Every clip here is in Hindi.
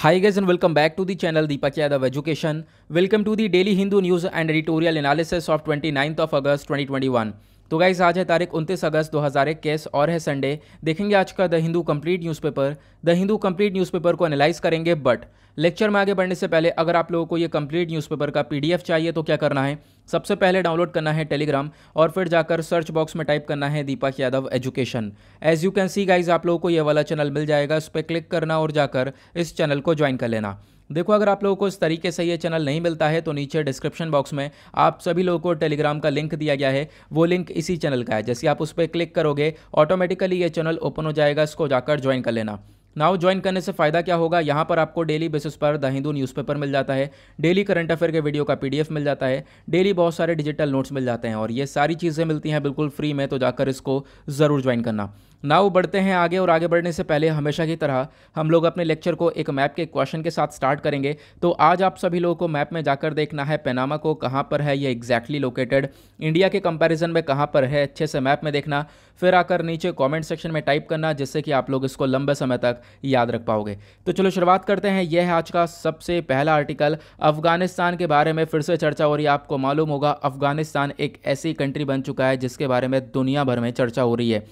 Hi guys and welcome back to the channel Deepak Yadav Education. Welcome to the Daily Hindu News and Editorial Analysis of 29th of August 2021. तो गाइज आज है तारीख 29 अगस्त 2021 और है संडे देखेंगे आज का the Hindu complete newspaper the Hindu complete newspaper को एनालाइज करेंगे बट लेक्चर में आगे बढ़ने से पहले अगर आप लोगों को ये कंप्लीट न्यूज़पेपर का पीडीएफ चाहिए तो क्या करना है सबसे पहले डाउनलोड करना है टेलीग्राम और फिर जाकर सर्च बॉक्स में टाइप करना है Deepak Yadav education as you can see guys आप लोगों को ये वाला चैनल मिल जाएगा उस पर क्लिक करना और जाकर इस चैनल को ज्वाइन कर लेना देखो अगर आप लोगों को इस तरीके से ये चैनल नहीं मिलता है तो नीचे डिस्क्रिप्शन बॉक्स में आप सभी लोगों को टेलीग्राम का लिंक दिया गया है वो लिंक इसी चैनल का है जैसे आप उस पर क्लिक करोगे ऑटोमेटिकली ये चैनल ओपन हो जाएगा इसको जाकर ज्वाइन कर लेना नाउ ज्वाइन करने से फ़ायदा क्या होगा यहाँ पर आपको डेली बेसिस पर द हिंदू न्यूज़पेपर मिल जाता है डेली करंट अफेयर के वीडियो का पीडीएफ मिल जाता है डेली बहुत सारे डिजिटल नोट्स मिल जाते हैं और ये सारी चीज़ें मिलती हैं बिल्कुल फ्री में तो जाकर इसको ज़रूर ज्वाइन करना नाउ बढ़ते हैं आगे और आगे बढ़ने से पहले हमेशा की तरह हम लोग अपने लेक्चर को एक मैप के क्वेश्चन के साथ स्टार्ट करेंगे तो आज आप सभी लोगों को मैप में जाकर देखना है पेनामा को कहाँ पर है ये एग्जैक्टली लोकेटेड इंडिया के कंपैरिजन में कहाँ पर है अच्छे से मैप में देखना फिर आकर नीचे कमेंट सेक्शन में टाइप करना जिससे कि आप लोग इसको लंबे समय तक याद रख पाओगे तो चलो शुरुआत करते हैं यह है आज का सबसे पहला आर्टिकल अफगानिस्तान के बारे में फिर से चर्चा हो रही है आपको मालूम होगा अफगानिस्तान एक ऐसी कंट्री बन चुका है जिसके बारे में दुनिया भर में चर्चा हो रही है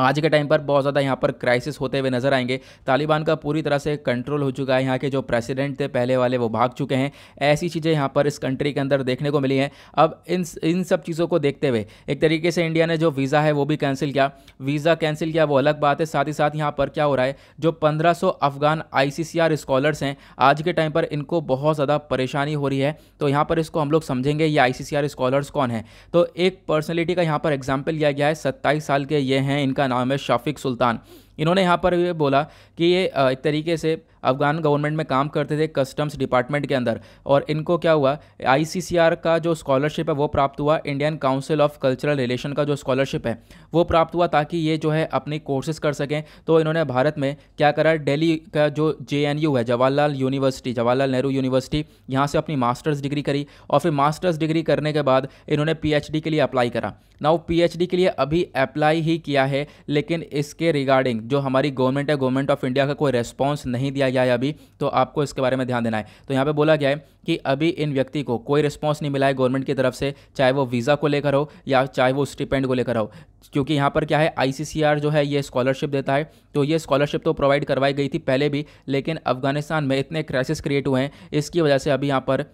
आज के टाइम पर बहुत ज़्यादा यहाँ पर क्राइसिस होते हुए नज़र आएंगे तालिबान का पूरी तरह से कंट्रोल हो चुका है यहाँ के जो प्रेसिडेंट थे पहले वाले वो भाग चुके हैं ऐसी चीज़ें यहाँ पर इस कंट्री के अंदर देखने को मिली हैं अब इन इन सब चीज़ों को देखते हुए एक तरीके से इंडिया ने जो वीज़ा है वो भी कैंसिल किया वीज़ा कैंसिल किया वो अलग बात है साथ ही साथ यहाँ पर क्या हो रहा है जो पंद्रह अफगान आई स्कॉलर्स हैं आज के टाइम पर इनको बहुत ज़्यादा परेशानी हो रही है तो यहाँ पर इसको हम लोग समझेंगे ये आई स्कॉलर्स कौन है तो एक पर्सनैलिटी का यहाँ पर एग्जाम्पल लिया गया है सत्ताईस साल के ये हैं इनका का नाम है शाफिक सुल्तान इन्होंने यहाँ पर ये बोला कि ये एक तरीके से अफगान गवर्नमेंट में काम करते थे कस्टम्स डिपार्टमेंट के अंदर और इनको क्या हुआ आईसीसीआर का जो स्कॉलरशिप है वो प्राप्त हुआ Indian council of cultural relation का जो स्कॉलरशिप है वो प्राप्त हुआ ताकि ये जो है अपनी कोर्सेज कर सकें तो इन्होंने भारत में क्या करा डेली का जो जे है जवाहरलाल यूनिवर्सिटी जवाहरलाल नेहरू यूनिवर्सिटी यहाँ से अपनी मास्टर्स डिग्री करी और फिर मास्टर्स डिग्री करने के बाद इन्होंने पी के लिए अप्लाई करा नाउ पी के लिए अभी अप्लाई ही किया है लेकिन इसके रिगार्डिंग जो हमारी गवर्नमेंट है गवर्नमेंट ऑफ इंडिया का कोई रेस्पॉन्स नहीं दिया गया है अभी तो आपको इसके बारे में ध्यान देना है तो यहाँ पर बोला गया है कि अभी इन व्यक्ति को कोई रिस्पॉन्स नहीं मिला है गवर्नमेंट की तरफ से चाहे वो वीज़ा को लेकर हो या चाहे वो स्टिपेंड को लेकर हो क्योंकि यहाँ पर क्या है आईसीसीआर जो है ये स्कॉलरशिप देता है तो ये स्कॉलरशिप तो प्रोवाइड करवाई गई थी पहले भी लेकिन अफगानिस्तान में इतने क्राइसिस क्रिएट हुए हैं इसकी वजह से अभी यहाँ पर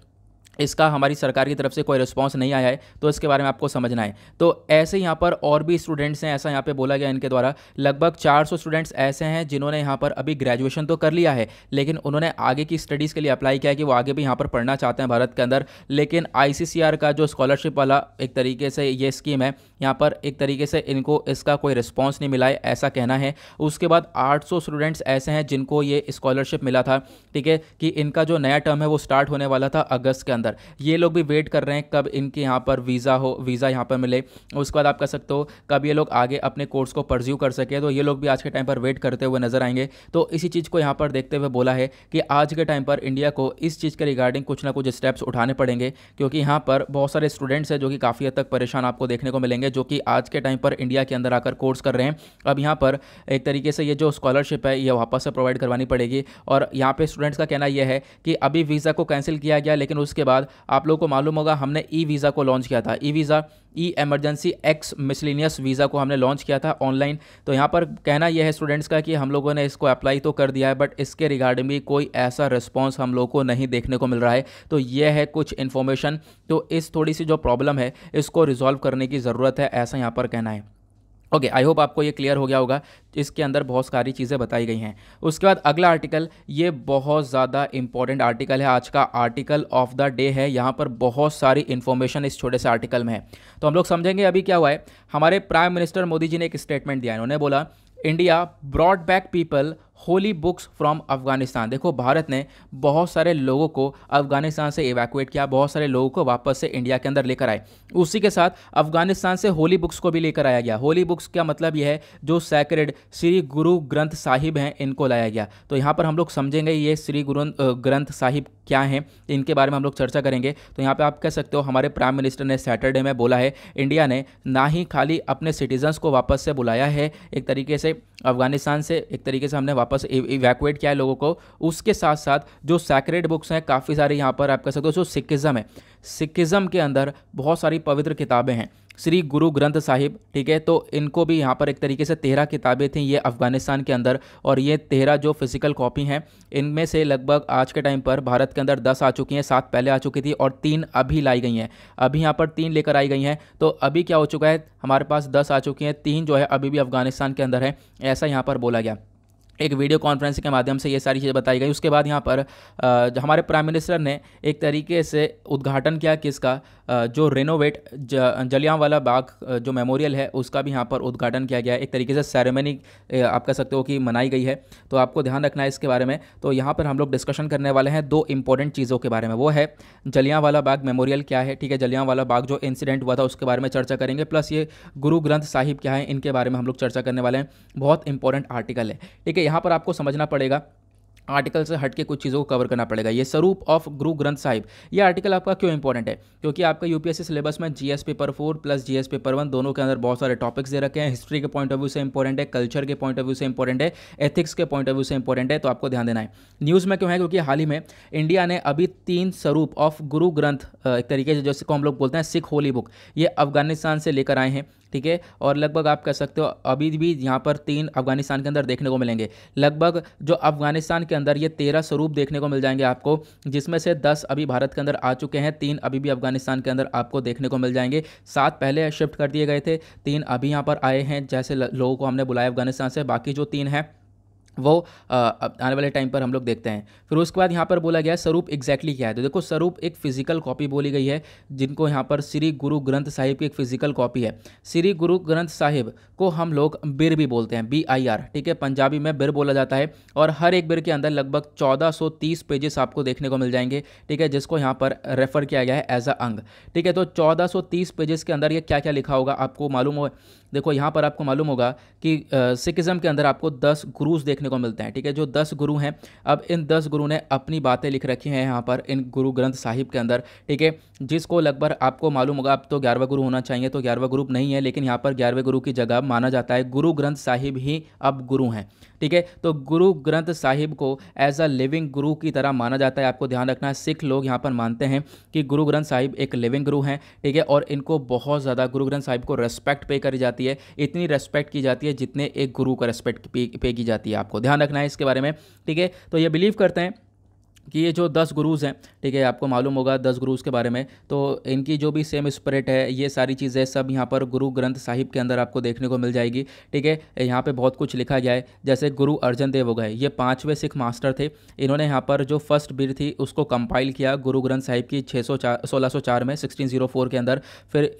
इसका हमारी सरकार की तरफ से कोई रिस्पॉन्स नहीं आया है तो इसके बारे में आपको समझना है तो ऐसे यहाँ पर और भी स्टूडेंट्स हैं ऐसा यहाँ पे बोला गया इनके द्वारा लगभग 400 स्टूडेंट्स ऐसे हैं जिन्होंने यहाँ पर अभी ग्रेजुएशन तो कर लिया है लेकिन उन्होंने आगे की स्टडीज़ के लिए अप्लाई किया है कि वो आगे भी यहाँ पर पढ़ना चाहते हैं भारत के अंदर लेकिन आई का जो स्कॉलरशिप वाला एक तरीके से ये स्कीम है यहाँ पर एक तरीके से इनको इसका कोई रिस्पॉन्स नहीं मिला है ऐसा कहना है उसके बाद 800 स्टूडेंट्स ऐसे हैं जिनको ये स्कॉलरशिप मिला था ठीक है कि इनका जो नया टर्म है वो स्टार्ट होने वाला था अगस्त के अंदर ये लोग भी वेट कर रहे हैं कब इनके यहाँ पर वीज़ा हो वीज़ा यहाँ पर मिले उसके बाद आप कह सकते हो कब ये लोग आगे अपने कोर्स को परज्यू कर सके तो ये लोग भी आज के टाइम पर वेट करते हुए नजर आएंगे तो इसी चीज़ को यहाँ पर देखते हुए बोला है कि आज के टाइम पर इंडिया को इस चीज़ के रिगार्डिंग कुछ ना कुछ स्टेप्स उठाने पड़ेंगे क्योंकि यहाँ पर बहुत सारे स्टूडेंट्स हैं जो कि काफ़ी हद तक परेशान आपको देखने को मिलेंगे है जो कि आज के टाइम पर इंडिया के अंदर आकर कोर्स कर रहे हैं अब यहाँ पर एक तरीके से ये जो स्कॉलरशिप है ये वापस से प्रोवाइड करवानी पड़ेगी और यहाँ पर स्टूडेंट्स का कहना यह है कि अभी वीज़ा को कैंसिल किया गया लेकिन उसके बाद आप लोगों को मालूम होगा हमने ई वीज़ा को लॉन्च किया था e visa e emergency X miscellaneous visa को हमने लॉन्च किया था ऑनलाइन तो यहाँ पर कहना यह है स्टूडेंट्स का कि हम लोगों ने इसको अप्लाई तो कर दिया है बट इसके रिगार्डिंग भी कोई ऐसा रिस्पॉन्स हम लोग को नहीं देखने को मिल रहा है तो यह है कुछ इन्फॉर्मेशन तो इस थोड़ी सी जो प्रॉब्लम है इसको रिजॉल्व करने की ज़रूरत है ऐसा यहाँ पर कहना है ओके आई होप आपको ये क्लियर हो गया होगा इसके अंदर बहुत सारी चीज़ें बताई गई हैं उसके बाद अगला आर्टिकल ये बहुत ज़्यादा इंपॉर्टेंट आर्टिकल है आज का आर्टिकल ऑफ द डे है यहाँ पर बहुत सारी इन्फॉर्मेशन इस छोटे से आर्टिकल में है तो हम लोग समझेंगे अभी क्या हुआ है हमारे प्राइम मिनिस्टर मोदी जी ने एक स्टेटमेंट दिया है उन्होंने बोला India brought back people holy books from Afghanistan देखो भारत ने बहुत सारे लोगों को अफगानिस्तान से इवैक्यूएट किया बहुत सारे लोगों को वापस से इंडिया के अंदर लेकर आए उसी के साथ अफगानिस्तान से होली बुक्स को भी लेकर आया गया होली बुक्स का मतलब यह है जो सैक्रेड श्री गुरु ग्रंथ साहिब हैं इनको लाया गया तो यहाँ पर हम लोग समझेंगे ये श्री गुरु ग्रंथ साहिब क्या हैं इनके बारे में हम लोग चर्चा करेंगे तो यहाँ पर आप कह सकते हो हमारे प्राइम मिनिस्टर ने सैटरडे में बोला है इंडिया ने ना ही खाली अपने सिटीजन्स को वापस से बुलाया है एक तरीके से अफगानिस्तान से एक तरीके से हमने वापस इवैकुएट किया है लोगों को उसके साथ साथ जो सैक्रेड बुक्स हैं काफ़ी सारे यहाँ पर आप कह सकते हो जो सिखिज़म है सिखिज़म के अंदर बहुत सारी पवित्र किताबें हैं श्री गुरु ग्रंथ साहिब ठीक है तो इनको भी यहाँ पर एक तरीके से तेरह किताबें थीं ये अफ़गानिस्तान के अंदर और ये तेरह जो फिज़िकल कॉपी हैं इनमें से लगभग आज के टाइम पर भारत के अंदर दस आ चुकी हैं सात पहले आ चुकी थी और तीन अभी लाई गई हैं अभी यहाँ पर तीन लेकर आई गई हैं तो अभी क्या हो चुका है हमारे पास दस आ चुकी हैं तीन जो है अभी भी अफ़गानिस्तान के अंदर है ऐसा यहाँ पर बोला गया एक वीडियो कॉन्फ्रेंसिंग के माध्यम से ये सारी चीज़ें बताई गई उसके बाद यहाँ पर हमारे प्राइम मिनिस्टर ने एक तरीके से उद्घाटन किया किसका जो रेनोवेट जलियांवाला बाग जो मेमोरियल है उसका भी यहाँ पर उद्घाटन किया गया है एक तरीके से सेरेमनी आप कह सकते हो कि मनाई गई है तो आपको ध्यान रखना है इसके बारे में तो यहाँ पर हम लोग डिस्कशन करने वाले हैं दो इंपॉर्टेंट चीज़ों के बारे में वो है जलियांवाला बाग मेमोरियल क्या है ठीक है जलियांवाला बाग जो इंसिडेंट हुआ था उसके बारे में चर्चा करेंगे प्लस ये गुरु ग्रंथ साहिब क्या है इनके बारे में हम लोग चर्चा करने वाले हैं बहुत इंपॉर्टेंट आर्टिकल है ठीक है यहाँ पर आपको समझना पड़ेगा आर्टिकल से हट के कुछ चीज़ों को कवर करना पड़ेगा ये स्वरूप ऑफ गुरु ग्रंथ साहिब ये आर्टिकल आपका क्यों इंपॉर्टेंट है क्योंकि आपका यूपीएससी सिलेबस में GS paper four plus GS paper one दोनों के अंदर बहुत सारे टॉपिक्स दे रखे हैं हिस्ट्री के पॉइंट ऑफ व्यू से इंपॉर्टेंट है कल्चर के पॉइंट ऑफ व्यू से इंपॉर्टेंट है एथिक्स के पॉइंट ऑफ व्यू से इंपॉर्टेंट है तो आपको ध्यान देना है न्यूज़ में क्यों है क्योंकि हाल ही में इंडिया ने अभी तीन स्वरूप ऑफ गुरु ग्रंथ एक तरीके से जैसे को हम लोग बोलते हैं सिख होली बुक ये अफगानिस्तान से लेकर आए हैं ठीक है और लगभग आप कह सकते हो अभी भी यहाँ पर तीन अफगानिस्तान के अंदर देखने को मिलेंगे लगभग जो अफगानिस्तान के अंदर ये तेरह स्वरूप देखने को मिल जाएंगे आपको जिसमें से दस अभी भारत के अंदर आ चुके हैं तीन अभी भी अफगानिस्तान के अंदर आपको देखने को मिल जाएंगे सात पहले शिफ्ट कर दिए गए थे तीन अभी यहाँ पर आए हैं जैसे लोगों को हमने बुलाया अफगानिस्तान से बाकी जो तीन हैं वो आने वाले टाइम पर हम लोग देखते हैं फिर उसके बाद यहाँ पर बोला गया है स्वरूप एग्जैक्टली क्या है तो देखो स्वरूप एक फिजिकल कॉपी बोली गई है जिनको यहाँ पर श्री गुरु ग्रंथ साहिब की एक फिजिकल कॉपी है श्री गुरु ग्रंथ साहिब को हम लोग बिर भी बोलते हैं बी आई आर ठीक है पंजाबी में बिर बोला जाता है और हर एक बिर के अंदर लगभग चौदह पेजेस आपको देखने को मिल जाएंगे ठीक है जिसको यहाँ पर रेफर किया गया है एज अ अंग ठीक है तो चौदह पेजेस के अंदर ये क्या क्या लिखा होगा आपको मालूम हो देखो यहाँ पर आपको मालूम होगा कि सिखिज़म के अंदर आपको दस गुरुज देखने को मिलते हैं ठीक है जो दस गुरु हैं अब इन दस गुरु ने अपनी बातें लिख रखी हैं यहाँ पर इन गुरु ग्रंथ साहिब के अंदर ठीक है जिसको लगभग आपको मालूम होगा अब तो ग्यारहवा गुरु होना चाहिए तो ग्यारहवा ग्रुप नहीं है लेकिन यहाँ पर ग्यारहवें गुरु की जगह माना जाता है गुरु ग्रंथ साहिब ही अब गुरु हैं ठीक है तो गुरु ग्रंथ साहिब को एज अ लिविंग गुरु की तरह माना जाता है आपको ध्यान रखना है सिख लोग यहाँ पर मानते हैं कि गुरु ग्रंथ साहिब एक लिविंग गुरु हैं ठीक है और इनको बहुत ज़्यादा गुरु ग्रंथ साहिब को रेस्पेक्ट पे करी जाती है इतनी रेस्पेक्ट की जाती है जितने एक गुरु का रेस्पेक्ट पे की जाती है आपको ध्यान रखना है इसके बारे में ठीक है तो ये बिलीव करते हैं कि ये जो दस गुरुज़ हैं ठीक है आपको मालूम होगा दस गुरुज़ के बारे में तो इनकी जो भी सेम स्प्रिट है ये सारी चीज़ें सब यहाँ पर गुरु ग्रंथ साहिब के अंदर आपको देखने को मिल जाएगी ठीक है यहाँ पर बहुत कुछ लिखा गया है जैसे गुरु अर्जन देव हो गए ये पाँचवें सिख मास्टर थे इन्होंने यहाँ पर जो फर्स्ट बिर थी उसको कंपाइल किया गुरु ग्रंथ साहिब की छः सौ चार में सिक्सटीन के अंदर फिर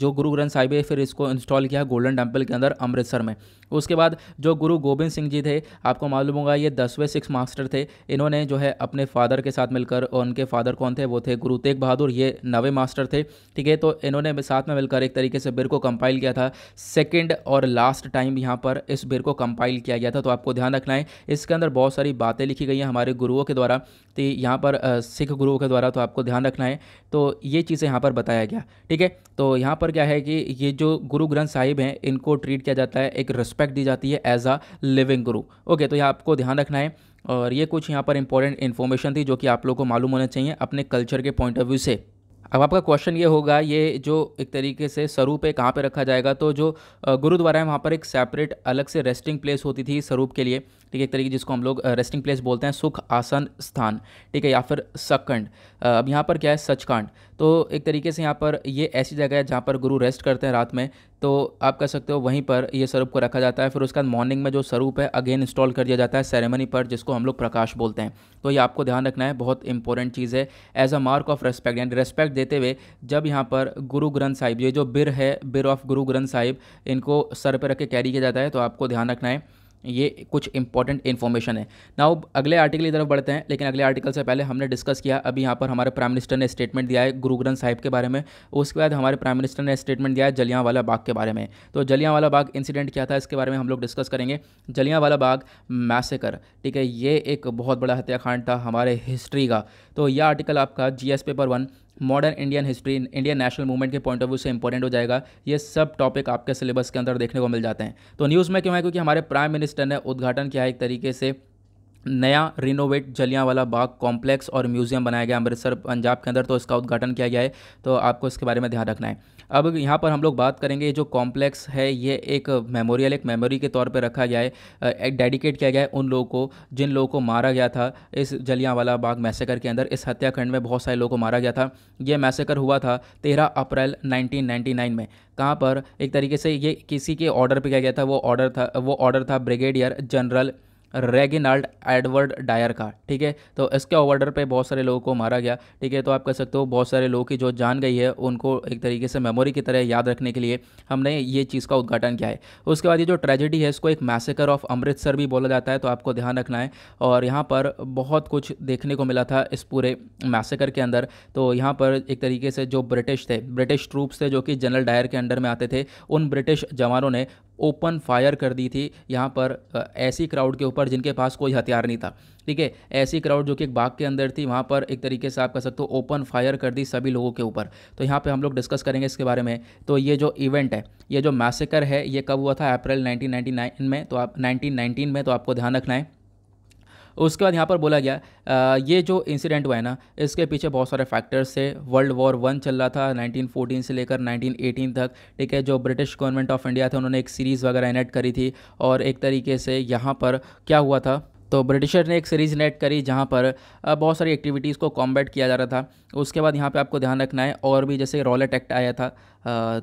जो गुरु ग्रंथ साहिब है फिर इसको इंस्टॉल किया गोल्डन टेम्पल के अंदर अमृतसर में उसके बाद जो गुरु गोविंद सिंह जी थे आपको मालूम होगा ये दसवें सिक्स मास्टर थे इन्होंने जो है अपने फादर के साथ मिलकर और उनके फादर कौन थे वो थे गुरु तेग बहादुर ये नवे मास्टर थे ठीक है तो इन्होंने साथ में मिलकर एक तरीके से बिर को कंपाइल किया था सेकेंड और लास्ट टाइम यहाँ पर इस बिर को कंपाइल किया गया था तो आपको ध्यान रखना है इसके अंदर बहुत सारी बातें लिखी गई हैं हमारे गुरुओं के द्वारा तो यहाँ पर सिख गुरुओं के द्वारा तो आपको ध्यान रखना है तो ये चीज़ें यहाँ पर बताया गया ठीक है तो यहाँ पर क्या है कि ये जो गुरु ग्रंथ साहिब हैं इनको ट्रीट किया जाता है एक रिस्पेक्ट रिस्पेक्ट दी जाती है as a living guru okay तो ये आपको ध्यान रखना है और ये कुछ यहाँ पर इंपॉर्टेंट इन्फॉर्मेशन थी जो कि आप लोग को मालूम होना चाहिए अपने कल्चर के पॉइंट ऑफ व्यू से अब आपका क्वेश्चन ये होगा ये जो एक तरीके से स्वरूप है कहाँ पे रखा जाएगा तो जो गुरुद्वारा है वहाँ पर एक सेपरेट अलग से रेस्टिंग प्लेस होती थी स्वरूप के लिए ठीक है एक तरीके जिसको हम लोग रेस्टिंग प्लेस बोलते हैं सुख आसन स्थान ठीक है या फिर सकंड अब यहाँ पर क्या है सचकांड तो एक तरीके से यहाँ पर ये ऐसी जगह है जहाँ पर गुरु रेस्ट करते हैं रात में तो आप कह सकते हो वहीं पर ये स्वरूप को रखा जाता है फिर उसके बाद मॉर्निंग में जो स्वरूप है अगेन इंस्टॉल कर दिया जाता है सेरेमनी पर जिसको हम लोग प्रकाश बोलते हैं तो ये आपको ध्यान रखना है बहुत इंपॉर्टेंट चीज़ है as a mark of respect and respect देते हुए जब यहाँ पर गुरु ग्रंथ साहिब ये जो बिर है बिर ऑफ गुरु ग्रंथ साहिब इनको सर पर रख के कैरी किया जाता है तो आपको ध्यान रखना है ये कुछ इंपॉर्टेंट इन्फॉर्मेशन है ना अगले आर्टिकल की तरफ बढ़ते हैं लेकिन अगले आर्टिकल से पहले हमने डिस्कस किया अभी यहाँ पर हमारे प्राइम मिनिस्टर ने स्टेटमेंट दिया है गुरु ग्रंथ साहिब के बारे में उसके बाद हमारे प्राइम मिनिस्टर ने स्टेटमेंट दिया है वाला बाग के बारे में तो वाला बाग इंसिडेंट क्या था इसके बारे में हम लोग डिस्कस करेंगे वाला बाग मैसेकर ठीक है ये एक बहुत बड़ा हत्याकांड था हमारे हिस्ट्री का तो यह आर्टिकल आपका G paper one modern Indian history Indian national movement के पॉइंट ऑफ व्यू से इंपॉर्टेंट हो जाएगा ये सब टॉपिक आपके सिलेबस के अंदर देखने को मिल जाते हैं तो न्यूज़ में क्यों है क्योंकि हमारे प्राइम मिनिस्टर ने उद्घाटन किया है एक तरीके से नया रिनोवेट जलियांवाला बाग कॉम्प्लेक्स और म्यूजियम बनाया गया अमृतसर पंजाब के अंदर तो इसका उद्घाटन किया गया है तो आपको इसके बारे में ध्यान रखना है अब यहाँ पर हम लोग बात करेंगे जो कॉम्प्लेक्स है ये एक मेमोरियल एक मेमोरी के तौर पर रखा गया है डेडिकेट किया गया है उन लोगों को जिन लोगों को मारा गया था इस जलियांवाला बाग मैसेकर के अंदर इस हत्याखंड में बहुत सारे लोगों को मारा गया था यह मैसेकर हुआ था तेरह अप्रैल नाइनटीन में कहाँ पर एक तरीके से ये किसी के ऑर्डर पर किया गया था वो ऑर्डर था वो ऑर्डर था brigadier general Reginald Edward Dyer का ठीक है तो इसके ऑर्डर पे बहुत सारे लोगों को मारा गया ठीक है तो आप कह सकते हो बहुत सारे लोगों की जो जान गई है उनको एक तरीके से मेमोरी की तरह याद रखने के लिए हमने ये चीज़ का उद्घाटन किया है उसके बाद ये जो ट्रेजेडी है इसको एक मैसेकर ऑफ अमृतसर भी बोला जाता है तो आपको ध्यान रखना है और यहाँ पर बहुत कुछ देखने को मिला था इस पूरे मैसेकर के अंदर तो यहाँ पर एक तरीके से जो ब्रिटिश थे ब्रिटिश ट्रूप्स थे जो कि जनरल डायर के अंडर में आते थे उन ब्रिटिश जवानों ने ओपन फायर कर दी थी यहाँ पर ऐसी क्राउड के ऊपर जिनके पास कोई हथियार नहीं था ठीक है ऐसी क्राउड जो कि एक बाग के अंदर थी वहाँ पर एक तरीके से आप कह सकते हो ओपन फायर कर दी सभी लोगों के ऊपर तो यहाँ पे हम लोग डिस्कस करेंगे इसके बारे में तो ये जो इवेंट है ये जो मैसेकर है ये कब हुआ था अप्रैल 1999 में तो आप 1919 में तो आपको ध्यान रखना है उसके बाद यहाँ पर बोला गया ये जो इंसिडेंट हुआ है ना इसके पीछे बहुत सारे फैक्टर्स थे वर्ल्ड वॉर वन चल रहा था 1914 से लेकर 1918 तक ठीक है जो ब्रिटिश गवर्नमेंट ऑफ इंडिया थे उन्होंने एक सीरीज़ वगैरह इनेक्ट करी थी और एक तरीके से यहाँ पर क्या हुआ था तो ब्रिटिशर ने एक सीरीज़ नेट करी जहाँ पर बहुत सारी एक्टिविटीज़ को कॉम्बैट किया जा रहा था उसके बाद यहाँ पे आपको ध्यान रखना है और भी जैसे रॉलेट एक्ट आया था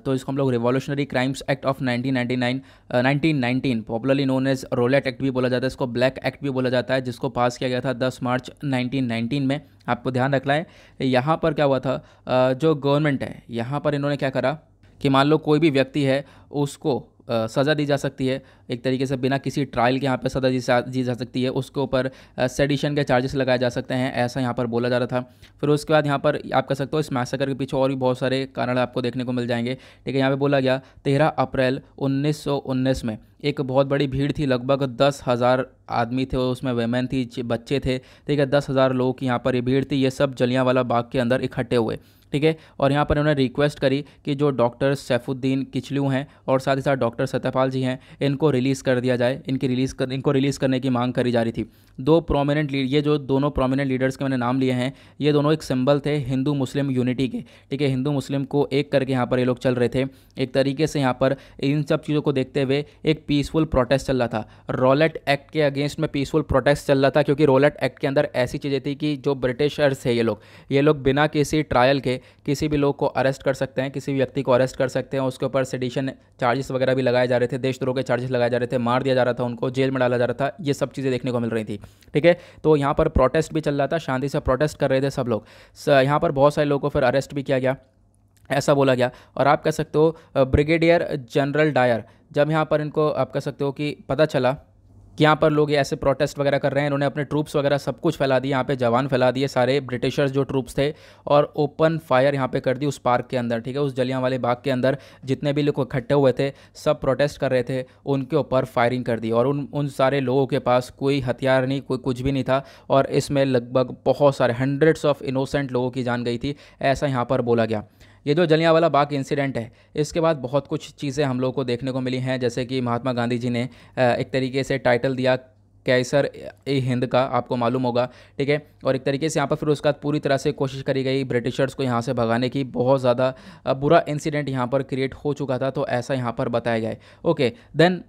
तो इसको हम लोग revolutionary crimes act of 1999 nineteen popularly known as Rowlatt act भी बोला जाता है इसको ब्लैक एक्ट भी बोला जाता है जिसको पास किया गया था 10 मार्च 1919 में आपको ध्यान रखना है यहाँ पर क्या हुआ था जो गवर्नमेंट है यहाँ पर इन्होंने क्या करा कि मान लो कोई भी व्यक्ति है उसको सज़ा दी जा सकती है एक तरीके से बिना किसी ट्रायल के यहाँ पर सज़ा दी, दी जा सकती है उसके ऊपर सेडिशन के चार्जेस लगाए जा सकते हैं ऐसा यहाँ पर बोला जा रहा था फिर उसके बाद यहाँ पर आप कह सकते हो इस मैसेकर के पीछे और भी बहुत सारे कारण आपको देखने को मिल जाएंगे ठीक है यहाँ पर बोला गया तेरह अप्रैल उन्नीस में एक बहुत बड़ी भीड़ थी लगभग दस हज़ार आदमी थे उसमें वेमेन थी बच्चे थे ठीक है दस हज़ार लोग की यहाँ पर ये भीड़ थी ये सब जलियाँ वाला बाग के अंदर इकट्ठे हुए ठीक है और यहाँ पर उन्होंने रिक्वेस्ट करी कि जो डॉक्टर सैफुद्दीन किचलू हैं और साथ ही साथ डॉक्टर सत्यपाल जी हैं इनको रिलीज़ कर दिया जाए इनकी रिलीज़ कर इनको रिलीज़ करने की मांग करी जा रही थी दो प्रोमिनेंट ये जो दोनों प्रोमिनेंट लीडर्स के मैंने नाम लिए हैं ये दोनों एक सिंबल थे हिंदू मुस्लिम यूनिटी के ठीक है हिंदू मुस्लिम को एक करके यहाँ पर ये लोग चल रहे थे एक तरीके से यहाँ पर इन सब चीज़ों को देखते हुए एक पीसफुल प्रोटेस्ट चल रहा था रोलेट एक्ट के अगेंस्ट में पीसफुल प्रोटेस्ट चल रहा था क्योंकि रोलेट एक्ट के अंदर ऐसी चीज़ें थी कि जो ब्रिटिशर्स है ये लोग ये लोग बिना किसी ट्रायल के किसी भी लोग को अरेस्ट कर सकते हैं किसी भी व्यक्ति को अरेस्ट कर सकते हैं उसके ऊपर सेडिशन चार्जेस वगैरह भी लगाए जा रहे थे देशद्रोह के चार्जेस लगाए जा रहे थे मार दिया जा रहा था उनको जेल में डाला जा रहा था ये सब चीज़ें देखने को मिल रही थी ठीक है तो यहाँ पर प्रोटेस्ट भी चल रहा था शांति से प्रोटेस्ट कर रहे थे सब लोग यहाँ पर बहुत सारे लोगों को फिर अरेस्ट भी किया गया ऐसा बोला गया और आप कह सकते हो ब्रिगेडियर जनरल डायर जब यहाँ पर इनको आप कह सकते हो कि पता चला कि यहाँ पर लोग ऐसे प्रोटेस्ट वगैरह कर रहे हैं इन्होंने अपने ट्रूप्स वगैरह सब कुछ फैला दिए यहाँ पे जवान फैला दिए सारे ब्रिटिशर्स जो ट्रूप्स थे और ओपन फायर यहाँ पे कर दी उस पार्क के अंदर ठीक है उस जलियाँ वाले बाग के अंदर जितने भी लोग इकट्ठे हुए थे सब प्रोटेस्ट कर रहे थे उनके ऊपर फायरिंग कर दी और उन उन सारे लोगों के पास कोई हथियार नहीं कोई कुछ भी नहीं था और इसमें लगभग बहुत सारे हंड्रेड्स ऑफ इनोसेंट लोगों की जान गई थी ऐसा यहाँ पर बोला गया ये जो जलियाँ वाला बाग इंसिडेंट है इसके बाद बहुत कुछ चीज़ें हम लोग को देखने को मिली हैं जैसे कि महात्मा गांधी जी ने एक तरीके से टाइटल दिया कैसर ए हिंद का आपको मालूम होगा ठीक है और एक तरीके से यहाँ पर फिर उसके बाद पूरी तरह से कोशिश करी गई ब्रिटिशर्स को यहाँ से भगाने की बहुत ज़्यादा बुरा इंसिडेंट यहाँ पर क्रिएट हो चुका था तो ऐसा यहाँ पर बताया गया ओके देन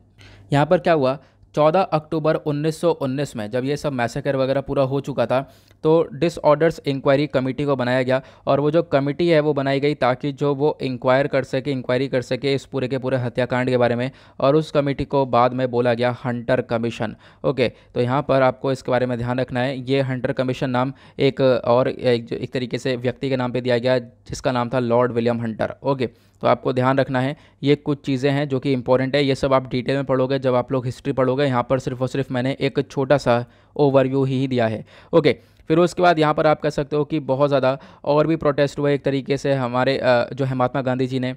यहाँ पर क्या हुआ 14 अक्टूबर 1919 में जब ये सब मैसेकर वगैरह पूरा हो चुका था तो डिसऑर्डर्स इंक्वायरी कमेटी को बनाया गया और वो जो कमेटी है वो बनाई गई ताकि जो वो इंक्वायर कर सके इंक्वायरी कर सके इस पूरे के पूरे हत्याकांड के बारे में और उस कमेटी को बाद में बोला गया हंटर कमीशन ओके तो यहाँ पर आपको इसके बारे में ध्यान रखना है ये हंटर कमीशन नाम एक और एक, एक तरीके से व्यक्ति के नाम पर दिया गया जिसका नाम था लॉर्ड विलियम हंटर ओके तो आपको ध्यान रखना है ये कुछ चीज़ें हैं जो कि इंपॉर्टेंट है ये सब आप डिटेल में पढ़ोगे जब आप लोग हिस्ट्री पढ़ोगे यहाँ पर सिर्फ और सिर्फ मैंने एक छोटा सा ओवरव्यू ही दिया है ओके फिर उसके बाद यहाँ पर आप कह सकते हो कि बहुत ज़्यादा और भी प्रोटेस्ट हुए एक तरीके से हमारे जो है महात्मा गांधी जी ने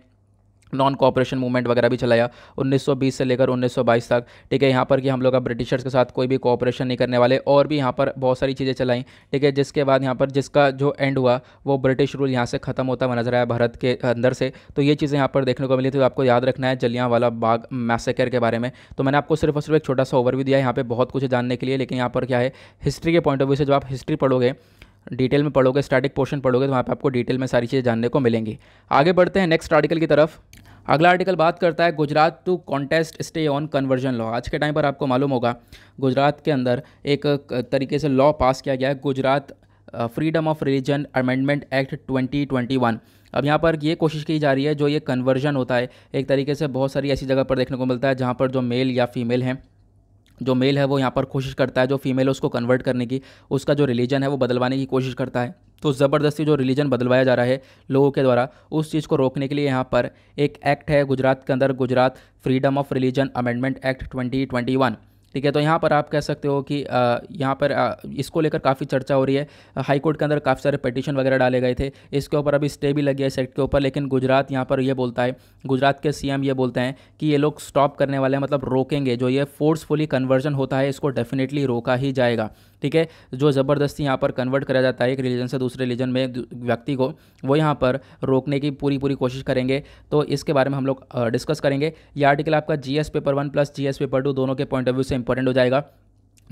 नॉन कॉपरेशन मूवमेंट वगैरह भी चलाया 1920 से लेकर 1922 तक ठीक है यहाँ पर कि हम लोग अब ब्रिटिशर्स के साथ कोई भी कॉपरेशन नहीं करने वाले और भी यहाँ पर बहुत सारी चीज़ें चलाई ठीक है जिसके बाद यहाँ पर जिसका जो एंड हुआ वो ब्रिटिश रूल यहाँ से ख़त्म होता हुआ नजर आया भारत के अंदर से तो ये चीज़ें यहाँ पर देखने को मिली थी तो आपको याद रखना है जलियाँ वाला बाग मैसेकर के बारे में तो मैंने आपको सिर्फ और सिर्फ एक छोटा सा ओवरव्यू दिया यहाँ पर बहुत कुछ जानने के लिए लेकिन यहाँ पर क्या है हिस्ट्री के पॉइंट ऑफ व्यू से जब आप हिस्ट्री पढ़ोगे डिटेल में पढ़ोगे स्टैटिक पोर्शन पढ़ोगे तो वहाँ पे आपको डिटेल में सारी चीज़ें जानने को मिलेंगी आगे बढ़ते हैं नेक्स्ट आर्टिकल की तरफ अगला आर्टिकल बात करता है Gujarat to contest stay on conversion law आज के टाइम पर आपको मालूम होगा गुजरात के अंदर एक तरीके से लॉ पास किया गया है Gujarat freedom of religion amendment act 2021 अब यहाँ पर ये कोशिश की जा रही है जो ये कन्वर्जन होता है एक तरीके से बहुत सारी ऐसी जगह पर देखने को मिलता है जहाँ पर जो मेल या फीमेल हैं जो मेल है वो यहाँ पर कोशिश करता है जो फीमेल है उसको कन्वर्ट करने की उसका जो रिलीजन है वो बदलवाने की कोशिश करता है तो ज़बरदस्ती जो रिलीजन बदलवाया जा रहा है लोगों के द्वारा उस चीज़ को रोकने के लिए यहाँ पर एक एक्ट है गुजरात के अंदर Gujarat freedom of religion amendment act 2021 ठीक है तो यहाँ पर आप कह सकते हो कि यहाँ पर इसको लेकर काफ़ी चर्चा हो रही है हाई कोर्ट के अंदर काफ़ी सारे पटिशन वगैरह डाले गए थे इसके ऊपर अभी स्टे भी लग गया इस एक्ट के ऊपर लेकिन गुजरात यहाँ पर ये यह बोलता है गुजरात के सीएम ये बोलते हैं कि ये लोग स्टॉप करने वाले हैं मतलब रोकेंगे जो ये फोर्सफुली कन्वर्जन होता है इसको डेफिनेटली रोका ही जाएगा ठीक है जो ज़बरदस्ती यहाँ पर कन्वर्ट करा जाता है एक रिलीजन से दूसरे रिलीजन में व्यक्ति को वो यहाँ पर रोकने की पूरी पूरी कोशिश करेंगे तो इसके बारे में हम लोग डिस्कस करेंगे ये आर्टिकल आपका G paper one plus G paper two दोनों के पॉइंट ऑफ व्यू से इंपॉर्टेंट हो जाएगा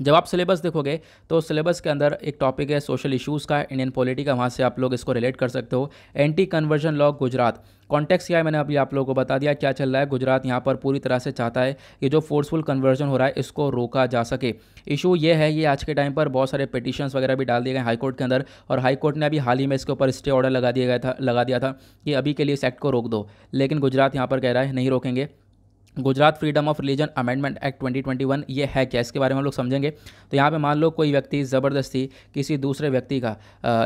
जब आप सिलेबस देखोगे तो सिलेबस के अंदर एक टॉपिक है सोशल इश्यूज़ का इंडियन पॉलिटी का वहाँ से आप लोग इसको रिलेट कर सकते हो anti conversion law Gujarat context क्या है मैंने अभी आप लोगों को बता दिया क्या चल रहा है गुजरात यहाँ पर पूरी तरह से चाहता है कि जो फोर्सफुल कन्वर्जन हो रहा है इसको रोका जा सके इशू ये है ये आज के टाइम पर बहुत सारे पिटिशन्स वगैरह भी डाल दिए गए हाईकोर्ट के अंदर और हाईकोर्ट ने अभी हाल ही में इसके ऊपर स्टे ऑर्डर लगा दिया गया था लगा दिया था कि अभी के लिए इस एक्ट को रोक दो लेकिन गुजरात यहाँ पर कह रहा है नहीं रोकेंगे Gujarat freedom of religion amendment act 2021 ये है क्या इसके बारे में हम लोग समझेंगे तो यहाँ पे मान लो कोई व्यक्ति ज़बरदस्ती किसी दूसरे व्यक्ति का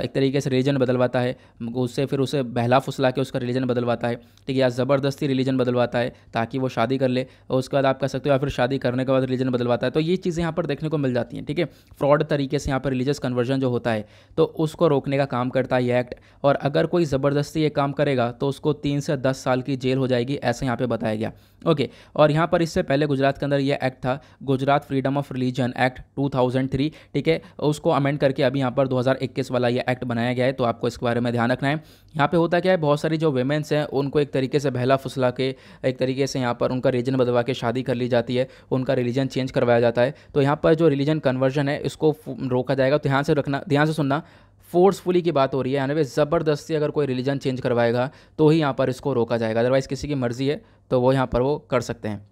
एक तरीके से रिलीजन बदलवाता है उससे फिर उसे बहला फुसला के उसका रिलीजन बदलवाता है ठीक है या ज़बरदस्ती रिलीजन बदलवाता है ताकि वो शादी कर ले और उसके बाद आप कह सकते हो या फिर शादी करने के बाद रिलीजन बदलवाता है तो ये चीज़ें यहाँ पर देखने को मिल जाती हैं ठीक है फ्रॉड तरीके से यहाँ पर रिलीजियस कन्वर्जन जो होता है तो उसको रोकने का काम करता है ये एक्ट और अगर कोई ज़बरदस्ती ये काम करेगा तो उसको तीन से दस साल की जेल हो जाएगी ऐसे यहाँ पर बताया गया ओके और यहाँ पर इससे पहले गुजरात के अंदर ये एक्ट था Gujarat freedom of religion act 2003 ठीक है उसको अमेंड करके अभी यहाँ पर 2021 वाला ये एक्ट बनाया गया है तो आपको इसके बारे में ध्यान रखना है यहाँ पे होता क्या है बहुत सारी जो वेमेंस हैं उनको एक तरीके से बहला फुसला के एक तरीके से यहाँ पर उनका रिलीजन बदलवा के शादी कर ली जाती है उनका रिलीजन चेंज करवाया जाता है तो यहाँ पर जो रिलीजन कन्वर्जन है इसको रोका जाएगा तो ध्यान से रखना ध्यान से सुनना फोर्सफुली की बात हो रही है यानी ज़बरदस्ती अगर कोई रिलीजन चेंज करवाएगा तो ही यहाँ पर इसको रोका जाएगा अदरवाइज़ किसी की मर्ज़ी है तो वो यहाँ पर वो कर सकते हैं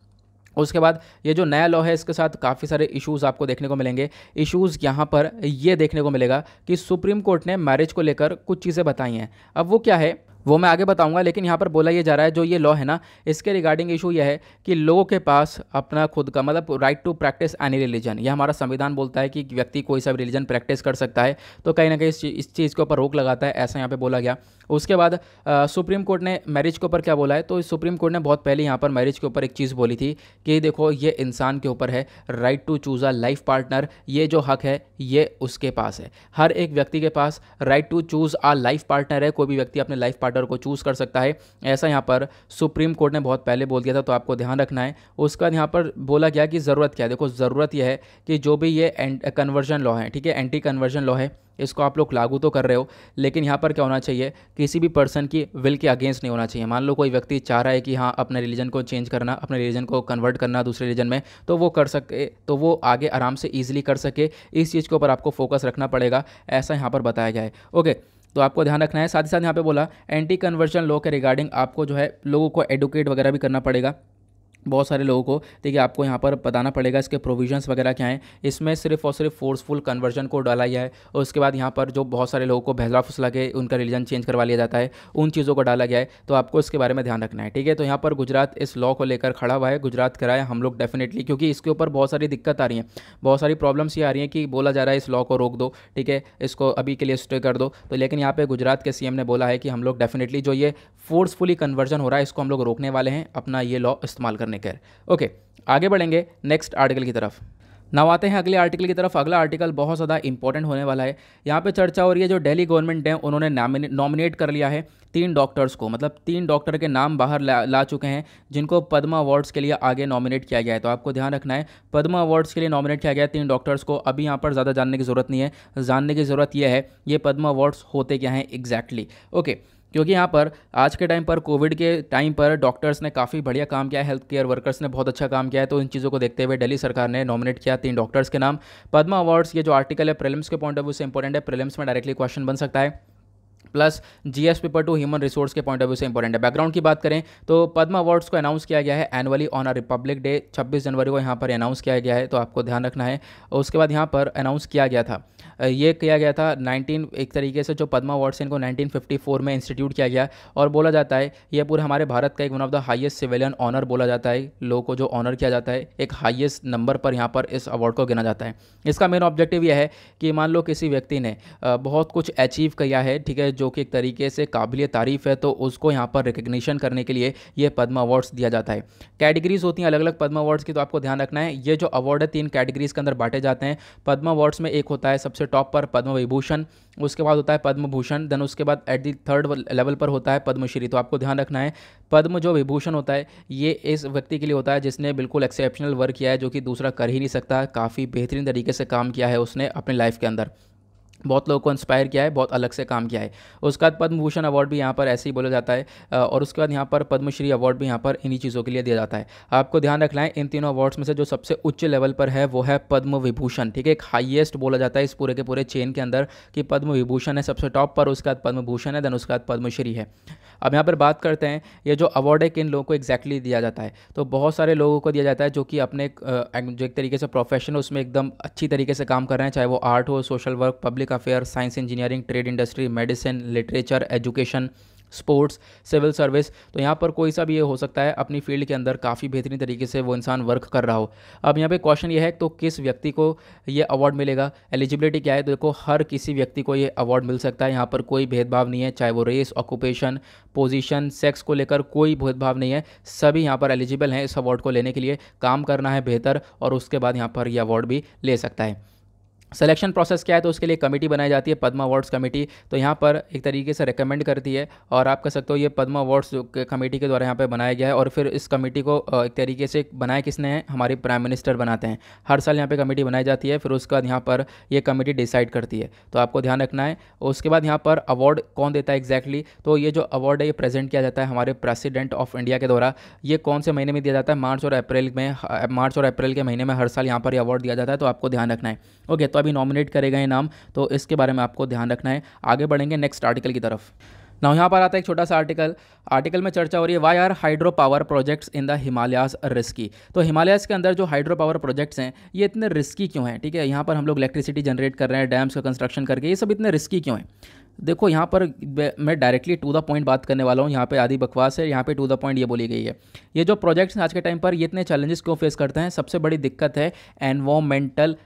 उसके बाद ये जो नया लॉ है इसके साथ काफ़ी सारे इश्यूज आपको देखने को मिलेंगे इश्यूज यहाँ पर ये देखने को मिलेगा कि सुप्रीम कोर्ट ने मैरिज को लेकर कुछ चीज़ें बताई हैं अब वो क्या है वो मैं आगे बताऊंगा लेकिन यहाँ पर बोला ये जा रहा है जो ये लॉ है ना इसके रिगार्डिंग इशू यह है कि लोगों के पास अपना खुद का मतलब right to practise any religion यह हमारा संविधान बोलता है कि व्यक्ति कोई सा रिलीजन प्रैक्टिस कर सकता है तो कहीं ना कहीं इस चीज़ के ऊपर रोक लगाता है ऐसा यहाँ पर बोला गया उसके बाद सुप्रीम कोर्ट ने मैरिज के ऊपर क्या बोला है तो सुप्रीम कोर्ट ने बहुत पहले यहाँ पर मैरिज के ऊपर एक चीज़ बोली थी कि देखो ये इंसान के ऊपर है right to choose a life partner ये जो हक है ये उसके पास है हर एक व्यक्ति के पास right to choose a life partner है कोई भी व्यक्ति अपने लाइफ पार्टनर को चूज़ कर सकता है ऐसा यहाँ पर सुप्रीम कोर्ट ने बहुत पहले बोल दिया था तो आपको ध्यान रखना है उसके बाद यहाँ पर बोला गया कि ज़रूरत क्या है देखो ज़रूरत यह है कि जो भी ये कन्वर्जन लॉ है ठीक है एंटी कन्वर्जन लॉ है इसको आप लोग लागू तो कर रहे हो लेकिन यहाँ पर क्या होना चाहिए किसी भी पर्सन की विल के अगेंस्ट नहीं होना चाहिए मान लो कोई व्यक्ति चाह रहा है कि हाँ अपने रिलीजन को चेंज करना अपने रिलीजन को कन्वर्ट करना दूसरे रिलीजन में तो वो कर सके तो वो आगे आराम से ईजिली कर सके इस चीज़ के ऊपर आपको फोकस रखना पड़ेगा ऐसा यहाँ पर बताया गया है ओके तो आपको ध्यान रखना है साथ ही साथ यहाँ पे बोला एंटी कन्वर्जन लॉ के रिगार्डिंग आपको जो है लोगों को एडुकेट वगैरह भी करना पड़ेगा बहुत सारे लोगों को देखिए आपको यहाँ पर बताना पड़ेगा इसके प्रोविजंस वगैरह क्या हैं इसमें सिर्फ और सिर्फ फोर्सफुल कन्वर्जन को डाला गया है और उसके बाद यहाँ पर जो बहुत सारे लोगों को बहला फुसला के उनका रिलीजन चेंज करवा लिया जाता है उन चीज़ों को डाला गया है तो आपको इसके बारे में ध्यान रखना है ठीक है तो यहाँ पर गुजरात इस लॉ को लेकर खड़ा हुआ है गुजरात कराए हम लोग डेफिनेटली क्योंकि इसके ऊपर बहुत सारी दिक्कत आ रही है बहुत सारी प्रॉब्लम्स ये आ रही हैं कि बोला जा रहा है इस लॉ को रोक दो ठीक है इसको अभी के लिए स्टे कर दो तो लेकिन यहाँ पर गुजरात के सी ने बोला है कि हम लोग डेफिनेटली जो ये फोर्सफुली कन्वर्जन हो रहा है इसको हम लोग रोकने वाले हैं अपना ये लॉ इस्तेमाल करने नेकर ओके आगे बढ़ेंगे नेक्स्ट आर्टिकल की तरफ नाव आते हैं अगले आर्टिकल की तरफ अगला आर्टिकल बहुत ज़्यादा इंपॉर्टेंट होने वाला है यहाँ पे चर्चा हो रही है जो दिल्ली गवर्नमेंट है उन्होंने नॉमिनेट कर लिया है तीन डॉक्टर्स को मतलब तीन डॉक्टर के नाम बाहर ला, ला चुके हैं जिनको पद्म अवार्ड्स के लिए आगे नॉमिनेट किया गया है तो आपको ध्यान रखना है पद्म अवार्ड्स के लिए नॉमिनेट किया गया है तीन डॉक्टर्स को अभी यहाँ पर ज़्यादा जानने की ज़रूरत नहीं है जानने की ज़रूरत यह है ये पद्म अवार्ड्स होते क्या हैं एग्जैक्टली ओके क्योंकि यहाँ पर आज के टाइम पर कोविड के टाइम पर डॉक्टर्स ने काफ़ी बढ़िया काम किया है हेल्थ केयर वर्कर्स ने बहुत अच्छा काम किया है तो इन चीज़ों को देखते हुए दिल्ली सरकार ने नॉमिनेट किया तीन डॉक्टर्स के नाम पद्मा अवार्ड्स ये जो आर्टिकल है प्रिलिम्स के पॉइंट ऑफ व्यू से इंपॉर्टेंट है प्रिलिम्स में डायरेक्टली क्वेश्चन बन सकता है plus GS paper two human resource के पॉइंट ऑफ व्यू से इंपॉर्टेंट है बैकग्राउंड की बात करें तो पद्मा अवार्ड्स को अनाउंस किया गया है annually on a republic day 26 जनवरी को यहाँ पर अनाउंस किया गया है तो आपको ध्यान रखना है उसके बाद यहाँ पर अनाउंस किया गया था ये किया गया था 19 एक तरीके से जो पद्मा अवार्ड्स इनको 1954 में इंस्टीट्यूट किया गया और बोला जाता है ये पूरे हमारे भारत का एक one of the highest civilian honour बोला जाता है लोगों को जो ऑनर किया जाता है एक हाइएस्ट नंबर पर यहाँ पर इस अवार्ड को गिना जाता है इसका मेन ऑब्जेक्टिव यह है कि मान लो किसी व्यक्ति ने बहुत कुछ अचीव किया है ठीक है जो कि एक तरीके से काबिल तारीफ़ है तो उसको यहाँ पर रिकग्निशन करने के लिए ये पदमा अवार्ड्स दिया जाता है कैटेगरीज होती हैं अलग अलग पदमा अवार्ड्स की तो आपको ध्यान रखना है ये जो अवार्ड है तीन कैटेगरीज के अंदर बांटे जाते हैं पदमा अवार्ड्स में एक होता है सबसे टॉप पर पद्म विभूषण उसके बाद होता है पद्म भूषण देन उसके बाद एट दी थर्ड लेवल पर होता है पद्मश्री तो आपको ध्यान रखना है पद्म जो विभूषण होता है ये इस व्यक्ति के लिए होता है जिसने बिल्कुल एक्सेप्शनल वर्क किया है जो कि दूसरा कर ही नहीं सकता काफ़ी बेहतरीन तरीके से काम किया है उसने अपनी लाइफ के अंदर बहुत लोगों को इंस्पायर किया है बहुत अलग से काम किया है उसके बाद पद्म भूषण अवार्ड भी यहाँ पर ऐसे ही बोला जाता है और उसके बाद यहाँ पर पद्मश्री अवार्ड भी यहाँ पर इन्हीं चीज़ों के लिए दिया जाता है आपको ध्यान रखना है इन तीनों अवार्ड्स में से जो सबसे उच्च लेवल पर है वो है पद्म विभूषण ठीक है एक हाइएस्ट बोला जाता है इस पूरे के पूरे चेन के अंदर कि पद्म विभूषण है सबसे टॉप पर उसके बाद पद्म भूषण है देन उसके बाद पद्मश्री है अब यहाँ पर बात करते हैं ये जो अवार्ड है किन लोगों को एक्जैक्टली दिया जाता है तो बहुत सारे लोगों को दिया जाता है जो कि अपने जो एक तरीके से प्रोफेशन उसमें एकदम अच्छी तरीके से काम कर रहे हैं चाहे वो आर्ट हो social work public affair science engineering trade industry medicine literature education sports civil service तो यहाँ पर कोई सा भी ये हो सकता है अपनी फील्ड के अंदर काफ़ी बेहतरीन तरीके से वो इंसान वर्क कर रहा हो अब यहाँ पे क्वेश्चन ये है तो किस व्यक्ति को ये अवार्ड मिलेगा एलिजिबिलिटी क्या है तो देखो हर किसी व्यक्ति को ये अवार्ड मिल सकता है यहाँ पर कोई भेदभाव नहीं है चाहे वो रेस ऑक्यूपेशन पोजिशन सेक्स को लेकर कोई भेदभाव नहीं है सभी यहाँ पर एलिजिबल हैं इस अवार्ड को लेने के लिए काम करना है बेहतर और उसके बाद यहाँ पर यह अवार्ड भी ले सकता है सिलेक्शन प्रोसेस क्या है तो उसके लिए कमेटी बनाई जाती है पद्मा अवार्ड्स कमेटी तो यहाँ पर एक तरीके से रेकमेंड करती है और आप कह सकते हो ये पद्मा अवार्ड्स कमेटी के द्वारा यहाँ पे बनाया गया है और फिर इस कमेटी को एक तरीके से बनाया किसने है हमारे प्राइम मिनिस्टर बनाते हैं हर साल यहाँ पे कमेटी बनाई जाती है फिर उसके बाद यहाँ पर ये कमेटी डिसाइड करती है तो आपको ध्यान रखना है उसके बाद यहाँ पर अवार्ड कौन देता है एग्जैक्टली तो ये जो अवार्ड है ये प्रेजेंट किया जाता है हमारे प्रेसिडेंट ऑफ इंडिया के द्वारा ये कौन से महीने में दिया जाता है मार्च और अप्रैल में मार्च और अप्रैल के महीने में हर साल यहाँ पर अवार्ड दिया जाता है तो आपको ध्यान रखना है ओके तो तो अभी नॉमिनेट करेगा ये नाम तो इसके बारे में आपको ध्यान रखना है आगे बढ़ेंगे नेक्स्ट आर्टिकल की तरफ ना यहाँ पर आता है एक छोटा सा आर्टिकल आर्टिकल में चर्चा हो रही है why are hydro power projects in the Himalayas risky तो हिमालयस के अंदर जो हाइड्रो पावर प्रोजेक्ट्स हैं ये इतने रिस्की क्यों हैं ठीक है यहाँ पर हम लोग इलेक्ट्रिसिटी जनरेट कर रहे हैं डैम्स का कंस्ट्रक्शन करके ये सब इतने रिस्की क्यों हैं देखो यहाँ पर मैं डायरेक्टली टू द पॉइंट बात करने वाला हूँ यहाँ पे आधी बकवास है यहाँ पे टू द पॉइंट ये बोली गई है ये जो प्रोजेक्ट्स हैं आज के टाइम पर ये इतने चैलेंजेस क्यों फेस करते हैं सबसे बड़ी दिक्कत है एनवामेंटल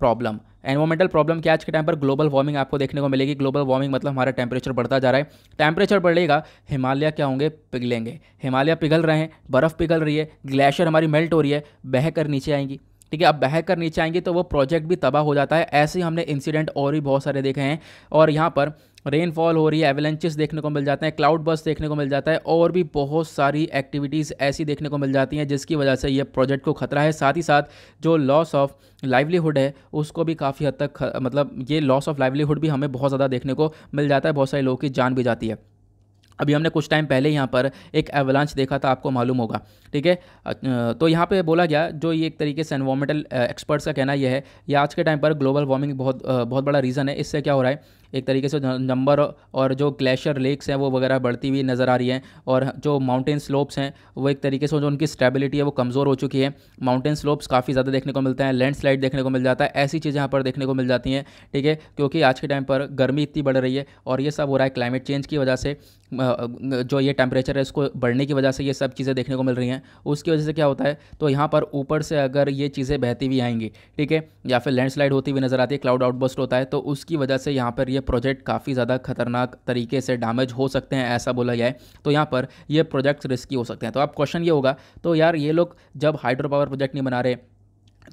प्रॉब्लम एनवायरमेंटल प्रॉब्लम क्या आज के टाइम पर ग्लोबल वार्मिंग आपको देखने को मिलेगी ग्लोबल वार्मिंग मतलब हमारा टेम्परेचर बढ़ता जा रहा है टेम्परेचर बढ़ेगा हिमालय क्या होंगे पिघलेंगे हिमालय पिघल रहे हैं बर्फ़ पिघल रही है ग्लेशियर हमारी मेल्ट हो रही है बह कर नीचे आएंगी ठीक है अब बह कर नीचे आएंगे तो वो प्रोजेक्ट भी तबाह हो जाता है ऐसे ही हमने इंसिडेंट और भी बहुत सारे देखे हैं और यहाँ पर रेनफॉल हो रही है एवलेंचेस देखने को मिल जाते हैं क्लाउड बस देखने को मिल जाता है और भी बहुत सारी एक्टिविटीज़ ऐसी देखने को मिल जाती हैं जिसकी वजह से ये प्रोजेक्ट को खतरा है साथ ही साथ जो लॉस ऑफ लाइवलीहुड है उसको भी काफ़ी हद तक मतलब ये लॉस ऑफ लाइवलीहुड भी हमें बहुत ज़्यादा देखने को मिल जाता है बहुत सारे लोगों की जान भी जाती है अभी हमने कुछ टाइम पहले यहाँ पर एक एवलांच देखा था आपको मालूम होगा ठीक है तो यहाँ पे बोला गया जो ये एक तरीके से एनवामेंटल एक्सपर्ट्स का कहना यह है ये आज के टाइम पर ग्लोबल वार्मिंग बहुत बहुत बड़ा रीज़न है इससे क्या हो रहा है एक तरीके से नंबर और जो ग्लेशियर लेक्स हैं वो वगैरह बढ़ती हुई नज़र आ रही हैं और जो माउंटेन स्लोप्स हैं वो एक तरीके से जो उनकी स्टेबिलिटी है वो कमज़ोर हो चुकी है माउंटेन स्लोप्स काफ़ी ज़्यादा देखने को मिलते हैं लैंडस्लाइड देखने को मिल जाता है ऐसी चीज़ें यहाँ पर देखने को मिल जाती हैं ठीक है क्योंकि आज के टाइम पर गर्मी इतनी बढ़ रही है और ये सब हो रहा है क्लाइमेट चेंज की वजह से जो ये टेम्परेचर है इसको बढ़ने की वजह से ये सब चीज़ें देखने को मिल रही हैं उसकी वजह से क्या होता है तो यहाँ पर ऊपर से अगर ये चीज़ें बहती हुई आएंगी ठीक है या फिर लैंडस्लाइड होती हुई नज़र आती है क्लाउड आउटबस्ट होता है तो उसकी वजह से यहाँ पर यह प्रोजेक्ट काफ़ी ज़्यादा खतरनाक तरीके से डैमेज हो सकते हैं ऐसा बोला जाए तो यहाँ पर यह प्रोजेक्ट्स रिस्की हो सकते हैं तो आप क्वेश्चन ये होगा तो यार ये लोग जब हाइड्रो पावर प्रोजेक्ट नहीं बना रहे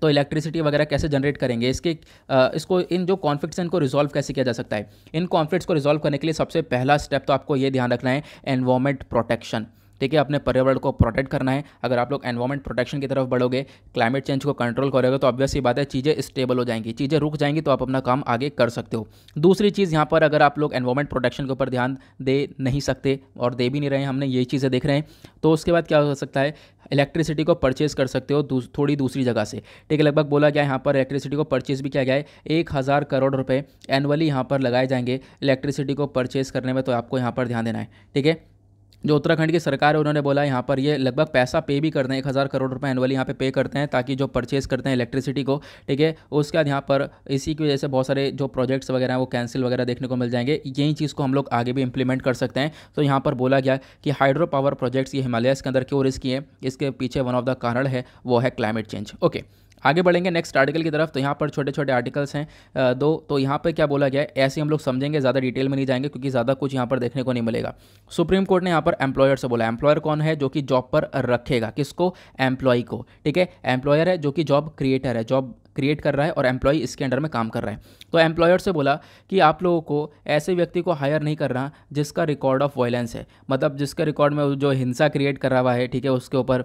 तो इलेक्ट्रिसिटी वगैरह कैसे जनरेट करेंगे इसके आ, इसको इन जो कॉन्फ्लिक्ट्स हैं इनको रिजॉल्व कैसे किया जा सकता है इन कॉन्फ्लिक्ट्स को रिजॉल्व करने के लिए सबसे पहला स्टेप तो आपको ये ध्यान रखना है एनवायरमेंट प्रोटेक्शन ठीक है अपने पर्यावरण को प्रोटेक्ट करना है अगर आप लोग एनवायरमेंट प्रोटेक्शन की तरफ बढ़ोगे क्लाइमेट चेंज को कंट्रोल करोगे तो ऑब्वियस ये बात है चीज़ें स्टेबल हो जाएंगी चीज़ें रुक जाएंगी तो आप अपना काम आगे कर सकते हो दूसरी चीज़ यहाँ पर अगर आप लोग एनवायरमेंट प्रोटेक्शन के ऊपर ध्यान दे नहीं सकते और दे भी नहीं रहे हमने ये चीज़ें देख रहे हैं तो उसके बाद क्या हो सकता है इलेक्ट्रिसिटी को परचेज कर सकते हो दूस, थोड़ी दूसरी जगह से ठीक है लगभग बोला गया यहाँ पर इलेक्ट्रिसिटी को परचेज भी किया गया है एक हज़ार करोड़ रुपये एनुअली यहाँ पर लगाए जाएंगे इलेक्ट्रिसिटी को परचेज करने में तो आपको यहाँ पर ध्यान देना है ठीक है जो उत्तराखंड की सरकार है उन्होंने बोला यहाँ पर ये लगभग पैसा पे भी करते हैं एक हज़ार करोड़ रुपए एनुअली यहाँ पे पे करते हैं ताकि जो परचेज करते हैं इलेक्ट्रिसिटी को ठीक है उसके बाद यहाँ पर इसी की वजह से बहुत सारे जो प्रोजेक्ट्स वगैरह हैं वो कैंसिल वगैरह देखने को मिल जाएंगे यही चीज़ को हम लोग आगे भी इंप्लीमेंट कर सकते हैं तो यहाँ पर बोला गया कि हाइड्रो पावर प्रोजेक्ट्स ये हिमालयस के अंदर क्यों रिस्क किए इसके पीछे वन ऑफ द कारण है वो है क्लाइमेट चेंज ओके आगे बढ़ेंगे नेक्स्ट आर्टिकल की तरफ तो यहाँ पर छोटे छोटे आर्टिकल्स हैं दो तो यहाँ पर क्या बोला गया है ऐसे हम लोग समझेंगे ज़्यादा डिटेल में नहीं जाएंगे क्योंकि ज़्यादा कुछ यहाँ पर देखने को नहीं मिलेगा सुप्रीम कोर्ट ने यहाँ पर एम्प्लॉयर से बोला एम्प्लॉयर कौन है जो कि जॉब पर रखेगा किसको एम्प्लॉय को ठीक है एम्प्लॉयर है जो कि जॉब क्रिएटर है जॉब क्रिएट कर रहा है और एम्प्लॉय इसके अंडर में काम कर रहा है तो एम्प्लॉयर से बोला कि आप लोगों को ऐसे व्यक्ति को हायर नहीं कर रहा जिसका रिकॉर्ड ऑफ वायलेंस है मतलब जिसके रिकॉर्ड में जो हिंसा क्रिएट करा हुआ है ठीक है उसके ऊपर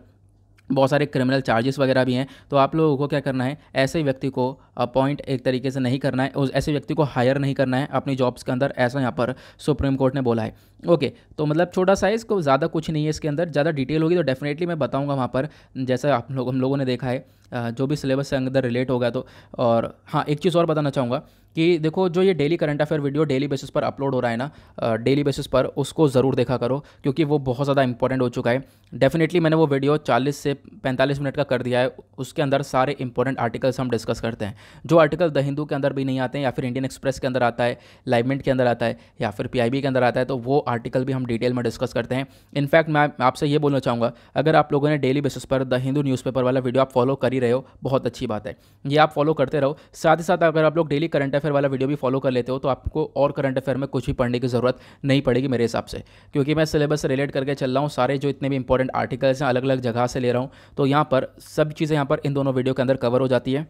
बहुत सारे क्रिमिनल चार्जेस वगैरह भी हैं तो आप लोगों को क्या करना है ऐसे व्यक्ति को अपॉइंट एक तरीके से नहीं करना है उस ऐसे व्यक्ति को हायर नहीं करना है अपनी जॉब्स के अंदर ऐसा यहाँ पर सुप्रीम कोर्ट ने बोला है ओके तो मतलब छोटा सा को इसको ज़्यादा कुछ नहीं है इसके अंदर ज़्यादा डिटेल होगी तो डेफिनेटली मैं बताऊँगा वहाँ पर जैसा आप लोग हम लोगों ने देखा है जो भी सिलेबस से अंदर रिलेट होगा तो और हाँ एक चीज़ और बताना चाहूँगा कि देखो जो ये daily current affair video daily basis पर अपलोड हो रहा है ना डेली बेसिस पर उसको ज़रूर देखा करो क्योंकि वो बहुत ज़्यादा इंपॉर्टेंट हो चुका है डेफिनेटली मैंने वो वीडियो 40 से 45 मिनट का कर दिया है उसके अंदर सारे इंपॉर्टेंट आर्टिकल्स हम डिस्कस करते हैं जो आर्टिकल द हिंदू के अंदर भी नहीं आते हैं या फिर इंडियन एक्सप्रेस के अंदर आता है लाइवमेंट के अंदर आता है या फिर पी के अंदर आता है तो वो आर्टिकल भी हम डिटेल में डिस्कस करते हैं इनफैक्ट मैं आपसे ये बोलना चाहूँगा अगर आप लोगों ने डेली बेसिस पर द हिंदू न्यूज़पेपर वाला वीडियो आप फॉलो कर ही रहे हो बहुत अच्छी बात है ये आप फॉलो करते रहो साथ ही साथ अगर आप लोग डेली करंट अफेयर वाला वीडियो भी फॉलो कर लेते हो तो आपको और करंट अफेयर में कुछ भी पढ़ने की ज़रूरत नहीं पड़ेगी मेरे हिसाब से क्योंकि मैं सिलेबस रिलेट करके चल रहा हूँ सारे जो इतने भी इंपॉर्टेंट आर्टिकल्स हैं अलग अलग जगह से ले रहा हूँ तो यहाँ पर सब चीज़ें यहाँ पर इन दोनों वीडियो के अंदर कवर हो जाती है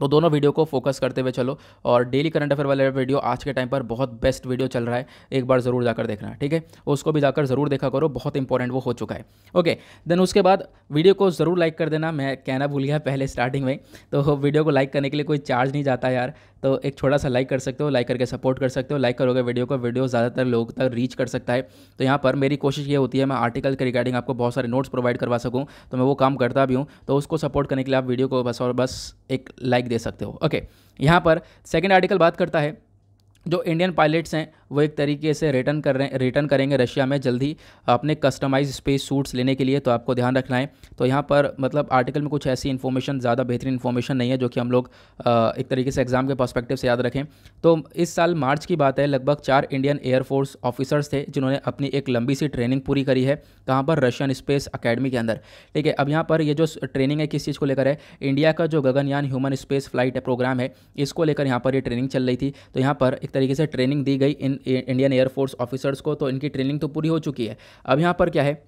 तो दोनों वीडियो को फोकस करते हुए चलो और डेली करंट अफेयर वाला वीडियो आज के टाइम पर बहुत बेस्ट वीडियो चल रहा है एक बार ज़रूर जाकर देखना ठीक है उसको भी जाकर ज़रूर देखा करो बहुत इंपॉर्टेंट वो हो चुका है ओके देन उसके बाद वीडियो को ज़रूर लाइक कर देना मैं कहना भूल गया पहले स्टार्टिंग में तो वीडियो को लाइक करने के लिए कोई चार्ज नहीं जाता यार तो एक छोटा सा लाइक कर सकते हो लाइक करके सपोर्ट कर सकते हो लाइक करोगे वीडियो को वीडियो ज़्यादातर लोगों तक रीच कर सकता है तो यहाँ पर मेरी कोशिश ये होती है मैं आर्टिकल के रिगार्डिंग आपको बहुत सारे नोट्स प्रोवाइड करवा सकूँ तो मैं वो काम करता भी हूँ तो उसको सपोर्ट करने के लिए आप वीडियो को बस और बस एक लाइक दे सकते हो ओके okay, यहाँ पर सेकेंड आर्टिकल बात करता है जो इंडियन पायलट्स हैं वो एक तरीके से रिटर्न कर रहे रिटर्न करेंगे रशिया में जल्दी अपने कस्टमाइज स्पेस सूट्स लेने के लिए तो आपको ध्यान रखना है तो यहाँ पर मतलब आर्टिकल में कुछ ऐसी इन्फॉर्मेशन ज़्यादा बेहतरीन इन्फॉर्मेशन नहीं है जो कि हम लोग एक तरीके से एग्ज़ाम के पर्सपेक्टिव से याद रखें तो इस साल मार्च की बात है लगभग चार इंडियन एयरफोर्स ऑफिसर्स थे जिन्होंने अपनी एक लंबी सी ट्रेनिंग पूरी करी है कहाँ पर रशियन स्पेस अकेडमी के अंदर ठीक है अब यहाँ पर ये जो ट्रेनिंग है किस चीज़ को लेकर है इंडिया का जो Gaganyaan human space flight programme है इसको लेकर यहाँ पर ये ट्रेनिंग चल रही थी तो यहाँ पर एक तरीके से ट्रेनिंग दी गई इन इंडियन एयरफोर्स ऑफिसर्स को तो इनकी ट्रेनिंग तो पूरी हो चुकी है अब यहाँ पर क्या है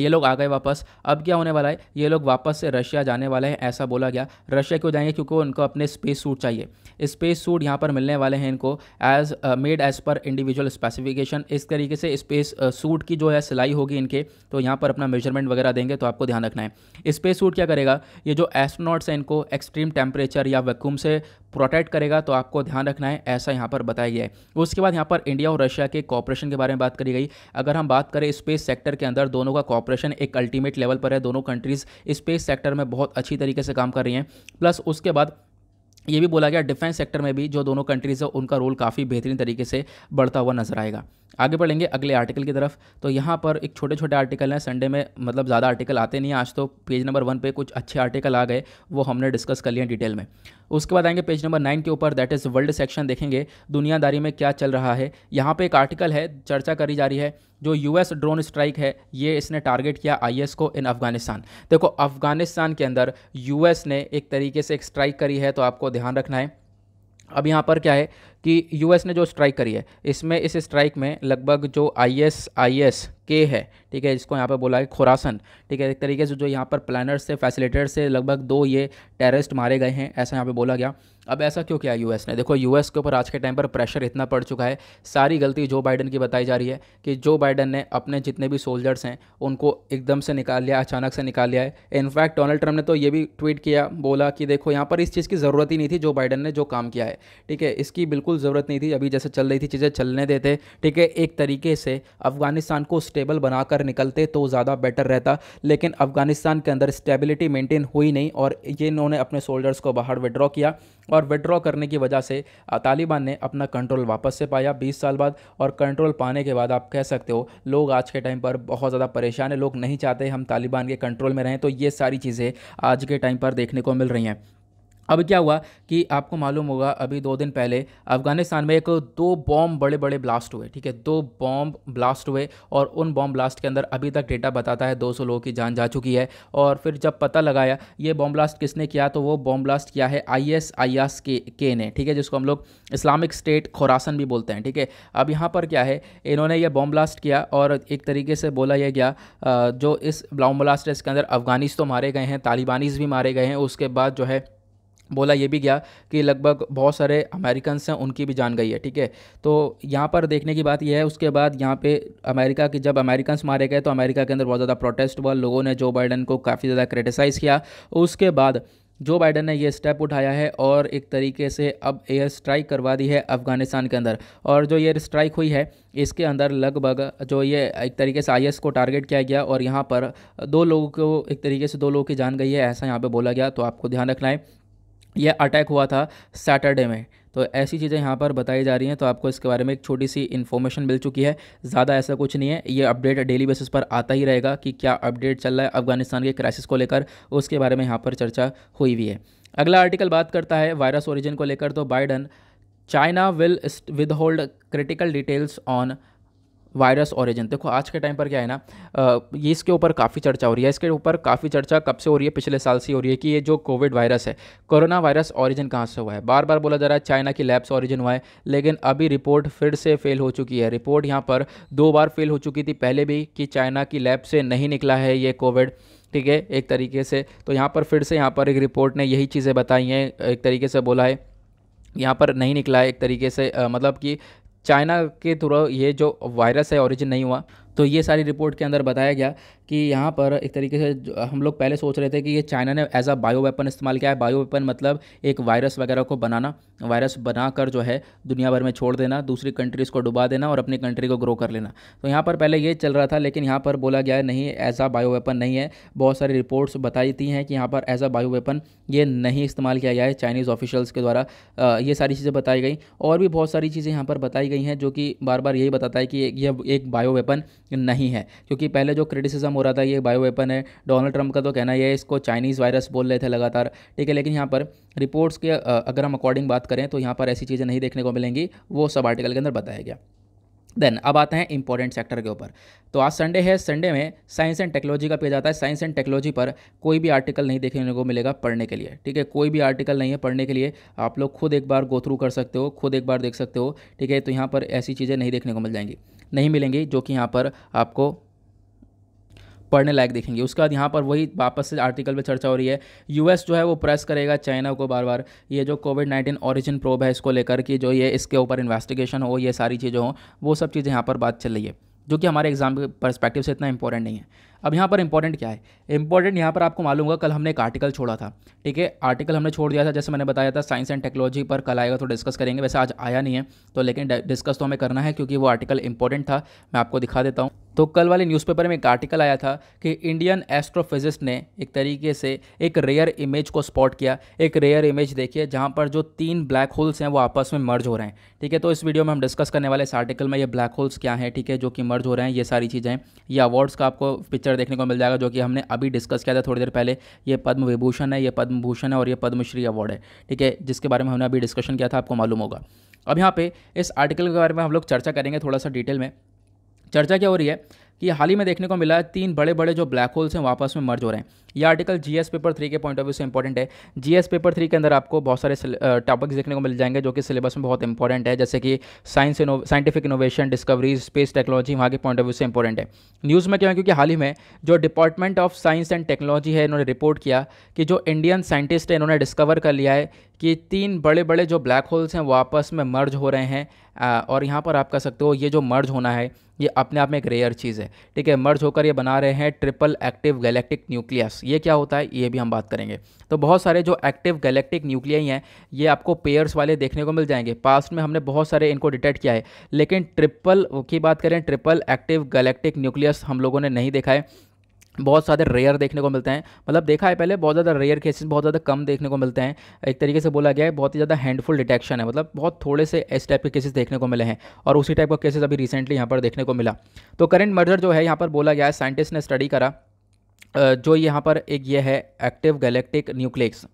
ये लोग आ गए वापस अब क्या होने वाला है ये लोग वापस से रशिया जाने वाले हैं ऐसा बोला गया रशिया क्यों जाएंगे क्योंकि उनको अपने स्पेस सूट चाहिए स्पेस सूट यहाँ पर मिलने वाले हैं इनको as made as per individual specification इस तरीके से स्पेस सूट uh, की जो है सिलाई होगी इनके तो यहाँ पर अपना मेजरमेंट वगैरह देंगे तो आपको ध्यान रखना है स्पेस सूट क्या करेगा ये जो एस्ट्रोनॉट्स हैं इनको एक्सट्रीम टेम्परेचर या वैक्यूम से प्रोटेक्ट करेगा तो आपको ध्यान रखना है ऐसा यहाँ पर बताया गया है उसके बाद यहाँ पर इंडिया और रशिया के कॉपरेशन के बारे में बात करी गई अगर हम बात करें स्पेस सेक्टर के अंदर दोनों का कॉपरेशन एक अल्टीमेट लेवल पर है दोनों कंट्रीज़ स्पेस सेक्टर में बहुत अच्छी तरीके से काम कर रही हैं प्लस उसके बाद ये भी बोला गया डिफेंस सेक्टर में भी जो दोनों कंट्रीज़ है उनका रोल काफ़ी बेहतरीन तरीके से बढ़ता हुआ नजर आएगा आगे बढ़ेंगे अगले आर्टिकल की तरफ तो यहाँ पर एक छोटे छोटे आर्टिकल हैं संडे में मतलब ज़्यादा आर्टिकल आते नहीं आज तो पेज नंबर वन पे कुछ अच्छे आर्टिकल आ गए वो हमने डिस्कस कर लिए डिटेल में उसके बाद आएंगे पेज नंबर नाइन के ऊपर दैट इज़ वर्ल्ड सेक्शन देखेंगे दुनियादारी में क्या चल रहा है यहाँ पे एक आर्टिकल है चर्चा करी जा रही है जो यूएस ड्रोन स्ट्राइक है ये इसने टारगेट किया आईएस को इन अफगानिस्तान देखो अफगानिस्तान के अंदर यूएस ने एक तरीके से एक स्ट्राइक करी है तो आपको ध्यान रखना है अब यहाँ पर क्या है कि यूएस ने जो स्ट्राइक करी है इसमें इस स्ट्राइक में लगभग जो आईएसआईएस के है ठीक है इसको यहाँ पर बोला है खुरासन ठीक है एक तरीके से जो यहाँ पर प्लानर्स से फैसिलिटेटर्स से लगभग दो ये टेररिस्ट मारे गए हैं ऐसा यहाँ पे बोला गया अब ऐसा क्यों किया यूएस ने देखो यूएस के ऊपर आज के टाइम पर प्रेशर इतना पड़ चुका है सारी गलती जो बाइडन की बताई जा रही है कि जो बाइडन ने अपने जितने भी सोल्जर्स हैं उनको एकदम से निकाल लिया अचानक से निकाल लिया है इनफैक्ट डोनाल्ड ट्रंप ने तो ये भी ट्वीट किया बोला कि देखो यहाँ पर इस चीज़ की ज़रूरत ही नहीं थी जो बाइडन ने जो काम किया है ठीक है इसकी बिल्कुल बिल्कुल ज़रूरत नहीं थी अभी जैसे चल रही थी चीज़ें चलने देते ठीक है एक तरीके से अफगानिस्तान को स्टेबल बनाकर निकलते तो ज़्यादा बेटर रहता लेकिन अफगानिस्तान के अंदर स्टेबिलिटी मेंटेन हुई नहीं और ये इन्होंने अपने सोल्जर्स को बाहर विड्रॉ किया और विड्रॉ करने की वजह से तालिबान ने अपना कंट्रोल वापस से पाया बीस साल बाद और कंट्रोल पाने के बाद आप कह सकते हो लोग आज के टाइम पर बहुत ज़्यादा परेशान है लोग नहीं चाहते हम तालिबान के कंट्रोल में रहें तो ये सारी चीज़ें आज के टाइम पर देखने को मिल रही हैं अब क्या हुआ कि आपको मालूम होगा अभी दो दिन पहले अफगानिस्तान में एक दो बॉम्ब बड़े बड़े ब्लास्ट हुए ठीक है दो बॉम्ब ब्लास्ट हुए और उन बॉम्ब ब्लास्ट के अंदर अभी तक डेटा बताता है 200 लोगों की जान जा चुकी है और फिर जब पता लगाया ये बॉम्ब ब्लास्ट किसने किया तो वो बॉम्ब ब्लास्ट किया है आई एस आई एस के के ने ठीक है जिसको हम लोग इस्लामिक स्टेट खुरासन भी बोलते हैं ठीक है अब यहाँ पर क्या है इन्होंने ये बॉम्ब ब्लास्ट किया और एक तरीके से बोला यह गया जो इस बॉम्ब ब्लास्ट है इसके अंदर अफगानिस तो मारे गए हैं तालिबानीज भी मारे गए हैं उसके बाद जो है बोला ये भी गया कि लगभग बहुत सारे अमेरिकन हैं उनकी भी जान गई है ठीक है तो यहाँ पर देखने की बात यह है उसके बाद यहाँ पे अमेरिका के जब अमेरिकन मारे गए तो अमेरिका के अंदर बहुत ज़्यादा प्रोटेस्ट हुआ लोगों ने जो बाइडन को काफ़ी ज़्यादा क्रिटिसाइज़ किया उसके बाद जो बाइडन ने ये स्टेप उठाया है और एक तरीके से अब एयर स्ट्राइक करवा दी है अफगानिस्तान के अंदर और जो एयर स्ट्राइक हुई है इसके अंदर लगभग जो ये एक तरीके से आईएस को टारगेट किया गया और यहाँ पर दो लोगों को एक तरीके से दो लोगों की जान गई है ऐसा यहाँ पे बोला गया तो आपको ध्यान रखना है यह अटैक हुआ था सैटरडे में तो ऐसी चीज़ें यहाँ पर बताई जा रही हैं तो आपको इसके बारे में एक छोटी सी इन्फॉर्मेशन मिल चुकी है ज़्यादा ऐसा कुछ नहीं है ये अपडेट डेली बेसिस पर आता ही रहेगा कि क्या अपडेट चल रहा है अफगानिस्तान के क्राइसिस को लेकर उसके बारे में यहाँ पर चर्चा हुई हुई है अगला आर्टिकल बात करता है वायरस ओरिजिन को लेकर तो Biden China will withhold critical details on virus origin देखो आज के टाइम पर क्या है ना ये इसके ऊपर काफ़ी चर्चा हो रही है इसके ऊपर काफ़ी चर्चा कब से हो रही है पिछले साल से हो रही है कि ये जो कोविड वायरस है कोरोना वायरस ओरिजिन कहाँ से हुआ है बार बार बोला जा रहा है चाइना की लैब्स ओरिजिन हुआ है लेकिन अभी रिपोर्ट फिर से फेल हो चुकी है रिपोर्ट यहाँ पर दो बार फेल हो चुकी थी पहले भी कि चाइना की लैब से नहीं निकला है ये कोविड ठीक है एक तरीके से तो यहाँ पर फिर से यहाँ पर एक रिपोर्ट ने यही चीज़ें बताई हैं एक तरीके से बोला है यहाँ पर नहीं निकला है एक तरीके से आ, मतलब कि चाइना के थ्रू ये जो वायरस है ओरिजिन नहीं हुआ तो ये सारी रिपोर्ट के अंदर बताया गया कि यहाँ पर एक तरीके से हम लोग पहले सोच रहे थे कि ये चाइना ने एज अ बायो वेपन इस्तेमाल किया है बायो वेपन मतलब एक वायरस वगैरह को बनाना वायरस बनाकर जो है दुनिया भर में छोड़ देना दूसरी कंट्रीज़ को डुबा देना और अपनी कंट्री को ग्रो कर लेना तो यहाँ पर पहले ये चल रहा था लेकिन यहाँ पर बोला गया नहीं एज अ बायो वेपन नहीं है बहुत सारी रिपोर्ट्स बताई थी हैं कि यहाँ पर एज अ बायो वेपन ये नहीं इस्तेमाल किया गया है चाइनीज़ ऑफिशल्स के द्वारा ये सारी चीज़ें बताई गई और भी बहुत सारी चीज़ें यहाँ पर बताई गई हैं जो कि बार बार यही बताता है कि यह एक बायो वेपन नहीं है क्योंकि पहले जो क्रिटिसिज्म हो रहा था ये बायो वेपन है डोनाल्ड ट्रंप का तो कहना यह है इसको चाइनीज़ वायरस बोल रहे थे लगातार ठीक है लेकिन यहाँ पर रिपोर्ट्स के अगर हम अकॉर्डिंग बात करें तो यहाँ पर ऐसी चीज़ें नहीं देखने को मिलेंगी वो सब आर्टिकल के अंदर बताया गया देन अब आते हैं इंपॉर्टेंट सेक्टर के ऊपर तो आज संडे है संडे में साइंस एंड टेक्नोलॉजी का पेज आता है साइंस एंड टेक्नोलॉजी पर कोई भी आर्टिकल नहीं देखने को मिलेगा पढ़ने के लिए ठीक है कोई भी आर्टिकल नहीं है पढ़ने के लिए आप लोग खुद एक बार गो थ्रू कर सकते हो खुद एक बार देख सकते हो ठीक है तो यहाँ पर ऐसी चीज़ें नहीं देखने को मिल जाएंगी नहीं मिलेंगी जो कि यहाँ पर आपको पढ़ने लायक देखेंगे उसके बाद यहाँ पर वही वापस से आर्टिकल पर चर्चा हो रही है यूएस जो है वो प्रेस करेगा चाइना को बार बार ये जो कोविड नाइन्टीन ऑरिजिन प्रोब है इसको लेकर कि जो ये इसके ऊपर इन्वेस्टिगेशन हो ये सारी चीज़ें हों वो सब चीज़ें यहाँ पर बात चल रही है जो कि हमारे एग्जाम के परस्पेक्टिव से इतना इंपॉर्टेंट नहीं है अब यहाँ पर इंपॉर्टेंट क्या है इंपॉर्टेंट यहाँ पर आपको मालूम होगा कल हमने एक आर्टिकल छोड़ा था ठीक है आर्टिकल हमने छोड़ दिया था जैसे मैंने बताया था साइंस एंड टेक्नोलॉजी पर कल आएगा तो डिस्कस करेंगे वैसे आज आया नहीं है तो लेकिन डिस्कस तो हमें करना है क्योंकि वो आर्टिकल इंपॉर्टेंट था मैं आपको दिखा देता हूँ तो कल वाले न्यूज़पेपर में एक आर्टिकल आया था कि इंडियन एस्ट्रोफिजिस्ट ने एक तरीके से एक रेयर इमेज को स्पॉट किया एक रेयर इमेज देखिए जहाँ पर जो तीन ब्लैक होल्स हैं वो आपस में मर्ज हो रहे हैं ठीक है तो इस वीडियो में हम डिस्कस करने वाले इस आर्टिकल में ये ब्लैक होल्स क्या हैं ठीक है जो कि मर्ज हो रहे हैं ये सारी चीज़ें ये अवार्ड्स का आपको पिक्चर पिक्चर देखने को मिल जाएगा जो कि हमने अभी डिस्कस किया था थोड़ी देर पहले ये पद्म विभूषण है ये पद्म भूषण है और ये पद्मश्री अवार्ड है ठीक है जिसके बारे में हमने अभी डिस्कशन किया था आपको मालूम होगा अब यहाँ पे इस आर्टिकल के बारे में हम लोग चर्चा करेंगे थोड़ा सा डिटेल में चर्चा क्या हो रही है कि हाल ही में देखने को मिला है तीन बड़े बड़े जो ब्लैक होल्स हैं वापस में मर्ज हो रहे हैं ये आर्टिकल जीएस पेपर थ्री के पॉइंट ऑफ व्यू से इंपॉर्टेंट है जीएस पेपर थ्री के अंदर आपको बहुत सारे टॉपिक्स देखने को मिल जाएंगे जो कि सिलेबस में बहुत इंपॉर्टेंट है जैसे कि science scientific innovation discoveries space technology वहाँ के पॉइंट ऑफ व्यू से इंपॉर्टेंट है न्यूज़ में क्यों क्योंकि हाल ही में जो department of science and technology है इन्होंने रिपोर्ट किया कि जो इंडियन साइंटिस्ट है इन्होंने डिस्कवर कर लिया है कि तीन बड़े बड़े जो ब्लैक होल्स हैं वो आपस में मर्ज हो रहे हैं और यहाँ पर आप कह सकते हो ये जो मर्ज होना है ये अपने आप में एक रेयर चीज़ है ठीक है मर्ज होकर ये बना रहे हैं ट्रिपल एक्टिव गैलेक्टिक न्यूक्लियस ये क्या होता है ये भी हम बात करेंगे तो बहुत सारे जो एक्टिव गैलेक्टिक न्यूक्लियाई हैं ये आपको पेयर्स वाले देखने को मिल जाएंगे पास्ट में हमने बहुत सारे इनको डिटेक्ट किया है लेकिन ट्रिपल की बात करें ट्रिपल एक्टिव गैलेक्टिक न्यूक्लियस हम लोगों ने नहीं देखा है बहुत सारे रेयर देखने को मिलते हैं मतलब देखा है पहले बहुत ज़्यादा रेयर केसेस बहुत ज़्यादा कम देखने को मिलते हैं एक तरीके से बोला गया है बहुत ही ज़्यादा हैंडफुल डिटेक्शन है मतलब बहुत थोड़े से इस टाइप के केसेस देखने को मिले हैं और उसी टाइप का केसेस अभी रिसेंटली यहाँ पर देखने को मिला तो करंट मर्डर जो है यहाँ पर बोला गया है साइंटिस्ट ने स्टडी करा जो यहाँ पर एक ये है एक्टिव गैलेक्टिक न्यूक्लियस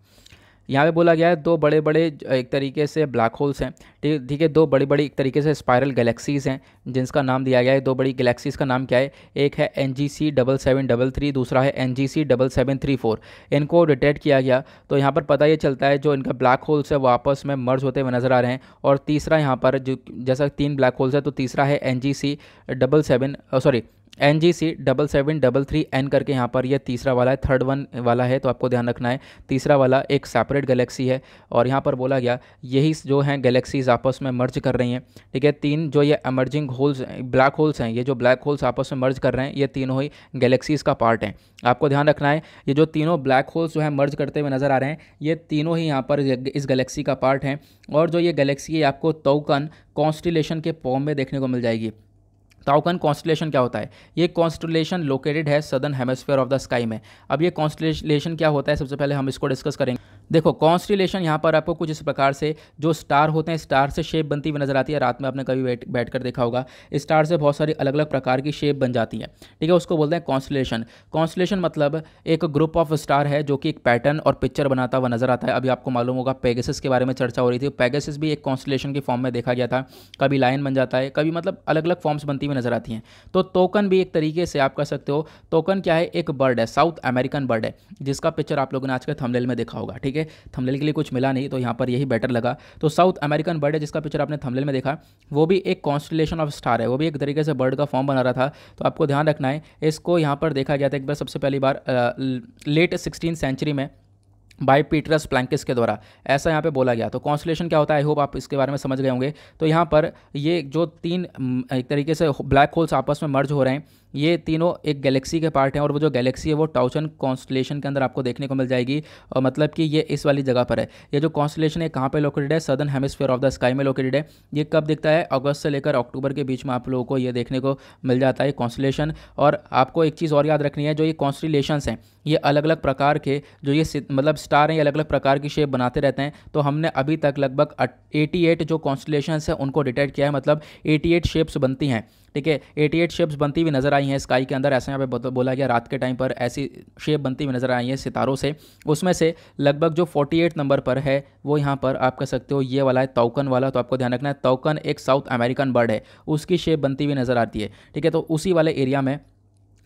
यहाँ पे बोला गया है दो बड़े बड़े एक तरीके से ब्लैक होल्स हैं ठीक ठीक है दो बड़ी बड़ी एक तरीके से स्पायरल गैलेक्सीज़ हैं जिनका नाम दिया गया है दो बड़ी गैलेक्सीज़ का नाम क्या है एक है N G C double seven double three दूसरा है N G C double seven three four इनको डिटेक्ट किया गया तो यहाँ पर पता ये चलता है जो इनका ब्लैक होल्स है वो आपस में मर्ज होते हुए नज़र आ रहे हैं और तीसरा यहाँ पर जो जैसा तीन ब्लैक होल्स है तो तीसरा है N G C double seven sorry N G C double seven double three N करके यहाँ पर यह तीसरा वाला है थर्ड वन वाला है तो आपको ध्यान रखना है तीसरा वाला एक सेपरेट गैलेक्सी है और यहाँ पर बोला गया यही जो हैं गैलेक्सीज आपस में मर्ज कर रही हैं ठीक है तीन जो ये एमर्जिंग होल्स ब्लैक होल्स हैं ये जो ब्लैक होल्स आपस में मर्ज कर रहे हैं ये तीनों ही गैलेक्सीज़ का पार्ट हैं आपको ध्यान रखना है ये जो तीनों ब्लैक होल्स जो हैं मर्ज करते हुए नज़र आ रहे हैं ये तीनों ही यहाँ पर इस गैलेक्सी का पार्ट हैं और जो ये गैलेक्सी है आपको तोकन कॉन्स्टिलेशन के फॉर्म में देखने को मिल जाएगी ताउकन कॉन्स्टलेशन क्या होता है ये कॉन्स्टलेशन लोकेटेड है southern hemisphere of the sky में अब ये कॉन्स्टलेशन क्या होता है सबसे पहले हम इसको डिस्कस करेंगे देखो कॉन्स्टिलेशन यहाँ पर आपको कुछ इस प्रकार से जो स्टार होते हैं स्टार से शेप बनती हुई नजर आती है रात में आपने कभी बैठ बैठ कर देखा होगा स्टार से बहुत सारी अलग अलग प्रकार की शेप बन जाती है ठीक है उसको बोलते हैं कॉन्स्टिलेशन कॉन्स्टिलेशन मतलब एक ग्रुप ऑफ स्टार है जो कि एक पैटर्न और पिक्चर बनाता हुआ नजर आता है अभी आपको मालूम होगा पेगेसिस के बारे में चर्चा हो रही थी पेगसिस भी एक कॉन्स्टिलेशन के फॉर्म में देखा गया था कभी लाइन बन जाता है कभी मतलब अलग अलग फॉर्म्स बनती हुई नजर आती हैं तो टोकन भी एक तरीके से आप कह सकते हो टोकन क्या है एक बर्ड है साउथ अमेरिकन बर्ड है जिसका पिक्चर आप लोगों ने आज के थमलेल में देखा होगा ठीक ठीक है थमलेल के लिए कुछ मिला नहीं तो यहाँ पर यही बेटर लगा तो साउथ अमेरिकन बर्ड है जिसका पिक्चर आपने थमलेल में देखा वो भी एक कॉन्स्टलेशन ऑफ स्टार है वो भी एक तरीके से बर्ड का फॉर्म बना रहा था तो आपको ध्यान रखना है इसको यहाँ पर देखा गया था एक बार सबसे पहली बार लेट सिक्सटीन सेंचुरी में बाय पीटरस प्लैंकिस के द्वारा ऐसा यहाँ पे बोला गया तो कॉन्स्टलेशन क्या होता है आई होप आप इसके बारे में समझ गए होंगे तो यहाँ पर ये जो तीन एक तरीके से ब्लैक होल्स आपस में मर्ज हो रहे हैं ये तीनों एक गैलेक्सी के पार्ट हैं और वो जो गैलेक्सी है वो टाउचन कॉन्स्टलेशन के अंदर आपको देखने को मिल जाएगी और मतलब कि ये इस वाली जगह पर है ये जो कॉन्स्टलेशन है कहाँ पर लोकेटेड है southern hemisphere of the sky में लोकेटेड है ये कब दिखता है अगस्त से लेकर अक्टूबर के बीच में आप लोगों को ये देखने को मिल जाता है कॉन्स्टलेशन और आपको एक चीज़ और याद रखनी है जो ये कॉन्स्टलेशन हैं ये अलग अलग प्रकार के जो ये मतलब स्टार हैं ये अलग अलग प्रकार की शेप बनाते रहते हैं तो हमने अभी तक लगभग एटी जो कॉन्स्टलेशन हैं उनको डिटेक्ट किया है मतलब एटी शेप्स बनती हैं ठीक है एटी एट शेप्स बनती हुई नज़र आई हैं स्काई के अंदर ऐसे यहाँ पे बोला गया रात के टाइम पर ऐसी शेप बनती हुई नज़र आई है सितारों से उसमें से लगभग जो एट नंबर पर है वो यहाँ पर आप कह सकते हो ये वाला है तोकन वाला तो आपको ध्यान रखना है तोकन एक साउथ अमेरिकन बर्ड है उसकी शेप बनती हुई नज़र आती है ठीक है तो उसी वाले एरिया में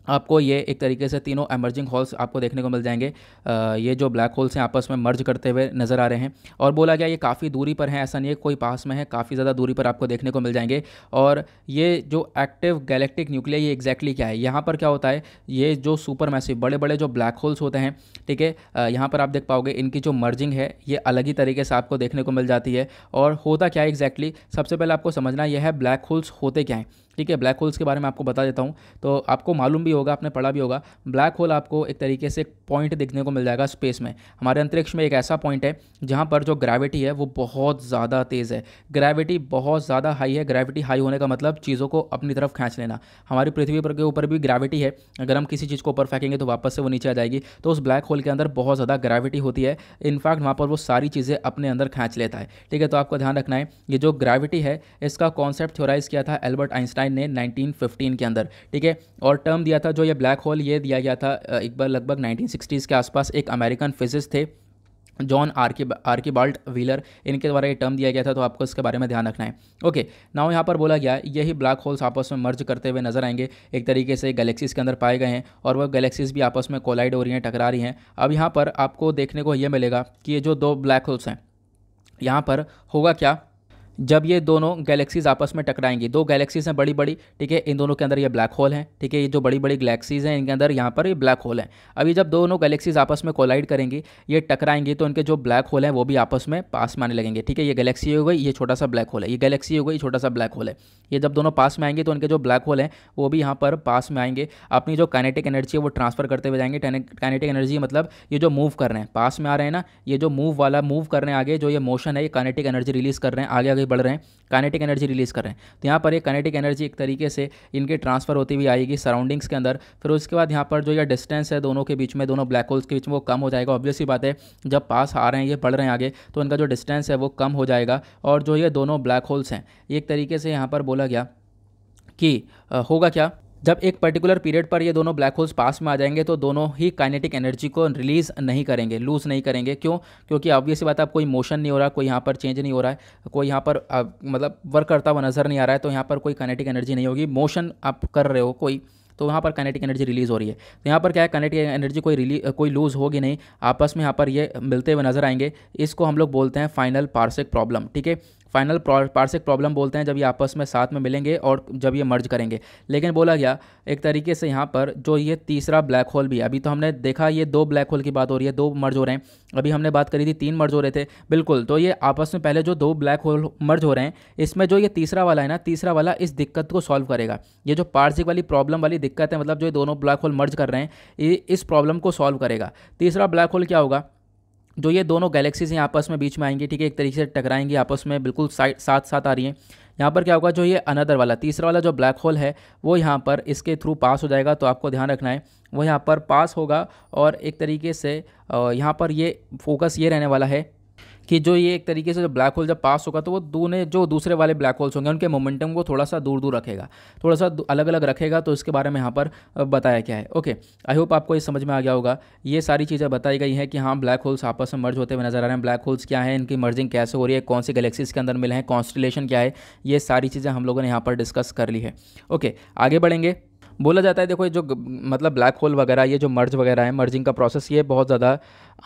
आपको ये एक तरीके से तीनों एमर्जिंग होल्स आपको देखने को मिल जाएंगे आ, ये जो ब्लैक होल्स हैं आपस में मर्ज करते हुए नज़र आ रहे हैं और बोला गया ये काफ़ी दूरी पर हैं ऐसा नहीं है कोई पास में है काफ़ी ज़्यादा दूरी पर आपको देखने को मिल जाएंगे और ये जो एक्टिव गैलेक्टिक न्यूक्लियर ये एग्जैक्टली क्या है यहाँ पर क्या होता है ये जो सुपर मैसिव बड़े बड़े जो ब्लैक होल्स होते हैं ठीक है यहाँ पर आप देख पाओगे इनकी जो मर्जिंग है ये अलग ही तरीके से आपको देखने को मिल जाती है और होता क्या है एग्जैक्टली सबसे पहले आपको समझना यह है ब्लैक होल्स होते क्या हैं ठीक है ब्लैक होल्स के बारे में आपको बता देता हूँ तो आपको मालूम भी होगा आपने पढ़ा भी होगा ब्लैक होल आपको एक तरीके से एक पॉइंट देखने को मिल जाएगा स्पेस में हमारे अंतरिक्ष में एक ऐसा पॉइंट है जहाँ पर जो ग्रेविटी है वो बहुत ज़्यादा तेज़ है ग्रेविटी बहुत ज़्यादा हाई है ग्रेविटी हाई होने का मतलब चीज़ों को अपनी तरफ खींच लेना हमारी पृथ्वी पर के ऊपर भी ग्रेविटी है अगर हम किसी चीज़ को ऊपर फेंकेंगे तो वापस से वो नीचे आ जाएगी तो उस ब्लैक होल के अंदर बहुत ज़्यादा ग्रेविटी होती है इनफैक्ट वहाँ पर वो सारी चीज़ें अपने अंदर खींच लेता है ठीक है तो आपको ध्यान रखना है ये जो ग्रेविटी है इसका कॉन्सेप्ट थ्योराइज किया था एल्बर्ट आइंस्टाइन आइंस्टाइन ने 1915 के अंदर ठीक है और टर्म दिया था जो ये ब्लैक होल ये दिया गया था एक बार लगभग 1960s के आसपास एक अमेरिकन फिजिस थे जॉन आर्की आर्कीबाल्ट व्हीलर इनके द्वारा ये टर्म दिया गया था तो आपको इसके बारे में ध्यान रखना है ओके नाउ यहाँ पर बोला गया यही ब्लैक होल्स आपस में मर्ज करते हुए नजर आएंगे एक तरीके से गैलेक्सीज के अंदर पाए गए हैं और वो गैलेक्सीज भी आपस में कोलाइड हो रही हैं टकरा रही हैं अब यहाँ पर आपको देखने को यह मिलेगा कि ये जो दो ब्लैक होल्स हैं यहाँ पर होगा क्या जब ये दोनों गैलेक्सीज़ आपस में टकराएंगी दो गैलेक्सीज़ हैं बड़ी बड़ी ठीक है इन दोनों के अंदर ये ब्लैक होल हैं ठीक है ये जो बड़ी बड़ी गैलेक्सीज़ हैं इनके अंदर यहाँ पर ये ब्लैक होल हैं अभी जब दोनों गैलेक्सीज़ आपस में कोलाइड करेंगी ये टकराएंगी तो इनके जो ब्लैक होल हैं वो भी आपस में पास में आने लगेंगे ठीक है ये गैलेक्सी हो गई ये छोटा सा ब्लैक होल है ये गैलेक्सी हो गई छोटा सा ब्लैक होल है ये जब दोनों पास में आएंगे तो इनके जो ब्लैक होल हैं वो भी यहाँ पर पास में आएंगे अपनी जो कैनेटिक एनर्जी है वो ट्रांसफर करते हुए जाएंगे कैनेटिक एनर्जी मतलब ये जो मूव कर रहे हैं पास में आ रहे हैं ना ये जो मूव वाला मूव कर रहे हैं आगे जो ये मोशन है ये कैनेटिक एनर्जी रिलीज़ कर रहे हैं आगे आगे बढ़ रहे हैं काइनेटिक एनर्जी रिलीज़ कर रहे हैं तो यहाँ पर ये काइनेटिक एनर्जी एक तरीके से इनके ट्रांसफ़र होती हुई आएगी सराउंडिंग्स के अंदर फिर उसके बाद यहाँ पर जो यह डिस्टेंस है दोनों के बीच में दोनों ब्लैक होल्स के बीच में वो कम हो जाएगा ऑब्वियसली बात है जब पास आ रहे हैं ये बढ़ रहे हैं आगे तो इनका जो डिस्टेंस है वो कम हो जाएगा और जो ये दोनों ब्लैक होल्स हैं एक तरीके से यहाँ पर बोला गया कि होगा क्या जब एक पर्टिकुलर पीरियड पर ये दोनों ब्लैक होल्स पास में आ जाएंगे तो दोनों ही काइनेटिक एनर्जी को रिलीज़ नहीं करेंगे लूज़ नहीं करेंगे क्यों क्योंकि ऑब्वियस बात है कोई मोशन नहीं हो रहा कोई यहाँ पर चेंज नहीं हो रहा है कोई यहाँ पर आ, मतलब वर्क करता हुआ नज़र नहीं आ रहा है तो यहाँ पर कोई काइनेटिक एनर्जी नहीं होगी मोशन आप कर रहे हो कोई तो वहाँ पर काइनेटिक एनर्जी रिलीज़ हो रही है तो यहाँ पर क्या है काइनेटिक एनर्जी कोई रिली कोई लूज़ होगी नहीं आपस में यहाँ पर ये मिलते हुए नज़र आएंगे इसको हम लोग बोलते हैं फाइनल पार्सिक प्रॉब्लम ठीक है फाइनल पार्सिक प्रॉब्लम बोलते हैं जब ये आपस में साथ में मिलेंगे और जब ये मर्ज करेंगे लेकिन बोला गया एक तरीके से यहाँ पर जो ये तीसरा ब्लैक होल भी है अभी तो हमने देखा ये दो ब्लैक होल की बात हो रही है दो मर्ज हो रहे हैं अभी हमने बात करी थी तीन मर्ज हो रहे थे बिल्कुल तो ये आपस में पहले जो दो ब्लैक होल मर्ज हो रहे हैं इसमें जो ये तीसरा वाला है ना तीसरा वाला इस दिक्कत को सॉल्व करेगा ये जो पार्सिक वाली प्रॉब्लम वाली दिक्कत है मतलब जो ये दोनों ब्लैक होल मर्ज कर रहे हैं ये इस प्रॉब्लम को सॉल्व करेगा तीसरा ब्लैक होल क्या होगा जो ये दोनों गैलेक्सीज़ हैं आपस में बीच में आएंगी ठीक है एक तरीके से टकराएंगी आपस में बिल्कुल साथ साथ आ रही हैं यहाँ पर क्या होगा जो ये अनदर वाला तीसरा वाला जो ब्लैक होल है वो यहाँ पर इसके थ्रू पास हो जाएगा तो आपको ध्यान रखना है वो यहाँ पर पास होगा और एक तरीके से यहाँ पर ये फोकस ये रहने वाला है कि जो ये एक तरीके से जो ब्लैक होल जब पास होगा तो वो दोनों जो दूसरे वाले ब्लैक होल्स होंगे उनके मोमेंटम को थोड़ा सा दूर दूर रखेगा थोड़ा सा अलग अलग रखेगा तो इसके बारे में यहाँ पर बताया क्या है ओके आई होप आपको ये समझ में आ गया होगा ये सारी चीज़ें बताई गई हैं कि हाँ ब्लैक होल्स आपस में मर्ज होते हुए नजर आ रहे हैं ब्लैक होल्स क्या है इनकी मर्जिंग कैसे हो रही है कौन सी गलेक्सीज के अंदर मिले हैं कॉन्स्टिलेशन क्या है ये सारी चीज़ें हम लोगों ने यहाँ पर डिस्कस कर ली है ओके आगे बढ़ेंगे बोला जाता है देखो ये जो मतलब ब्लैक होल वगैरह ये जो मर्ज वगैरह है मर्जिंग का प्रोसेस ये बहुत ज़्यादा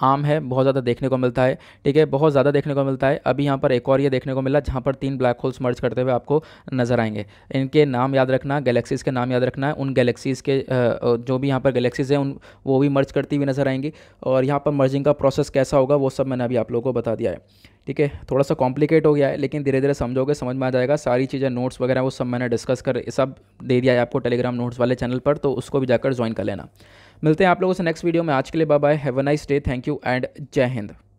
आम है बहुत ज़्यादा देखने को मिलता है ठीक है बहुत ज़्यादा देखने को मिलता है अभी यहाँ पर एक और ये देखने को मिला जहाँ पर तीन ब्लैक होल्स मर्ज करते हुए आपको नजर आएंगे इनके नाम याद रखना गैलेक्सीज़ के नाम याद रखना है उन गैलेक्सीज़ के जो भी यहाँ पर गैलेक्सीज़ हैं उन वो भी मर्ज करती हुई नज़र आएंगी और यहाँ पर मर्जिंग का प्रोसेस कैसा होगा वो सब मैंने अभी आप लोगों को बता दिया है ठीक है थोड़ा सा कॉम्प्लिकेट हो गया है लेकिन धीरे धीरे समझोगे समझ में आ जाएगा सारी चीज़ें नोट्स वगैरह वो सब मैंने डिस्कस कर सब दे दिया है आपको टेलीग्राम नोट्स वाले चैनल पर तो उसको भी जाकर ज्वाइन कर लेना मिलते हैं आप लोगों से नेक्स्ट वीडियो में आज के लिए bye bye have a nice day thank you and जय हिंद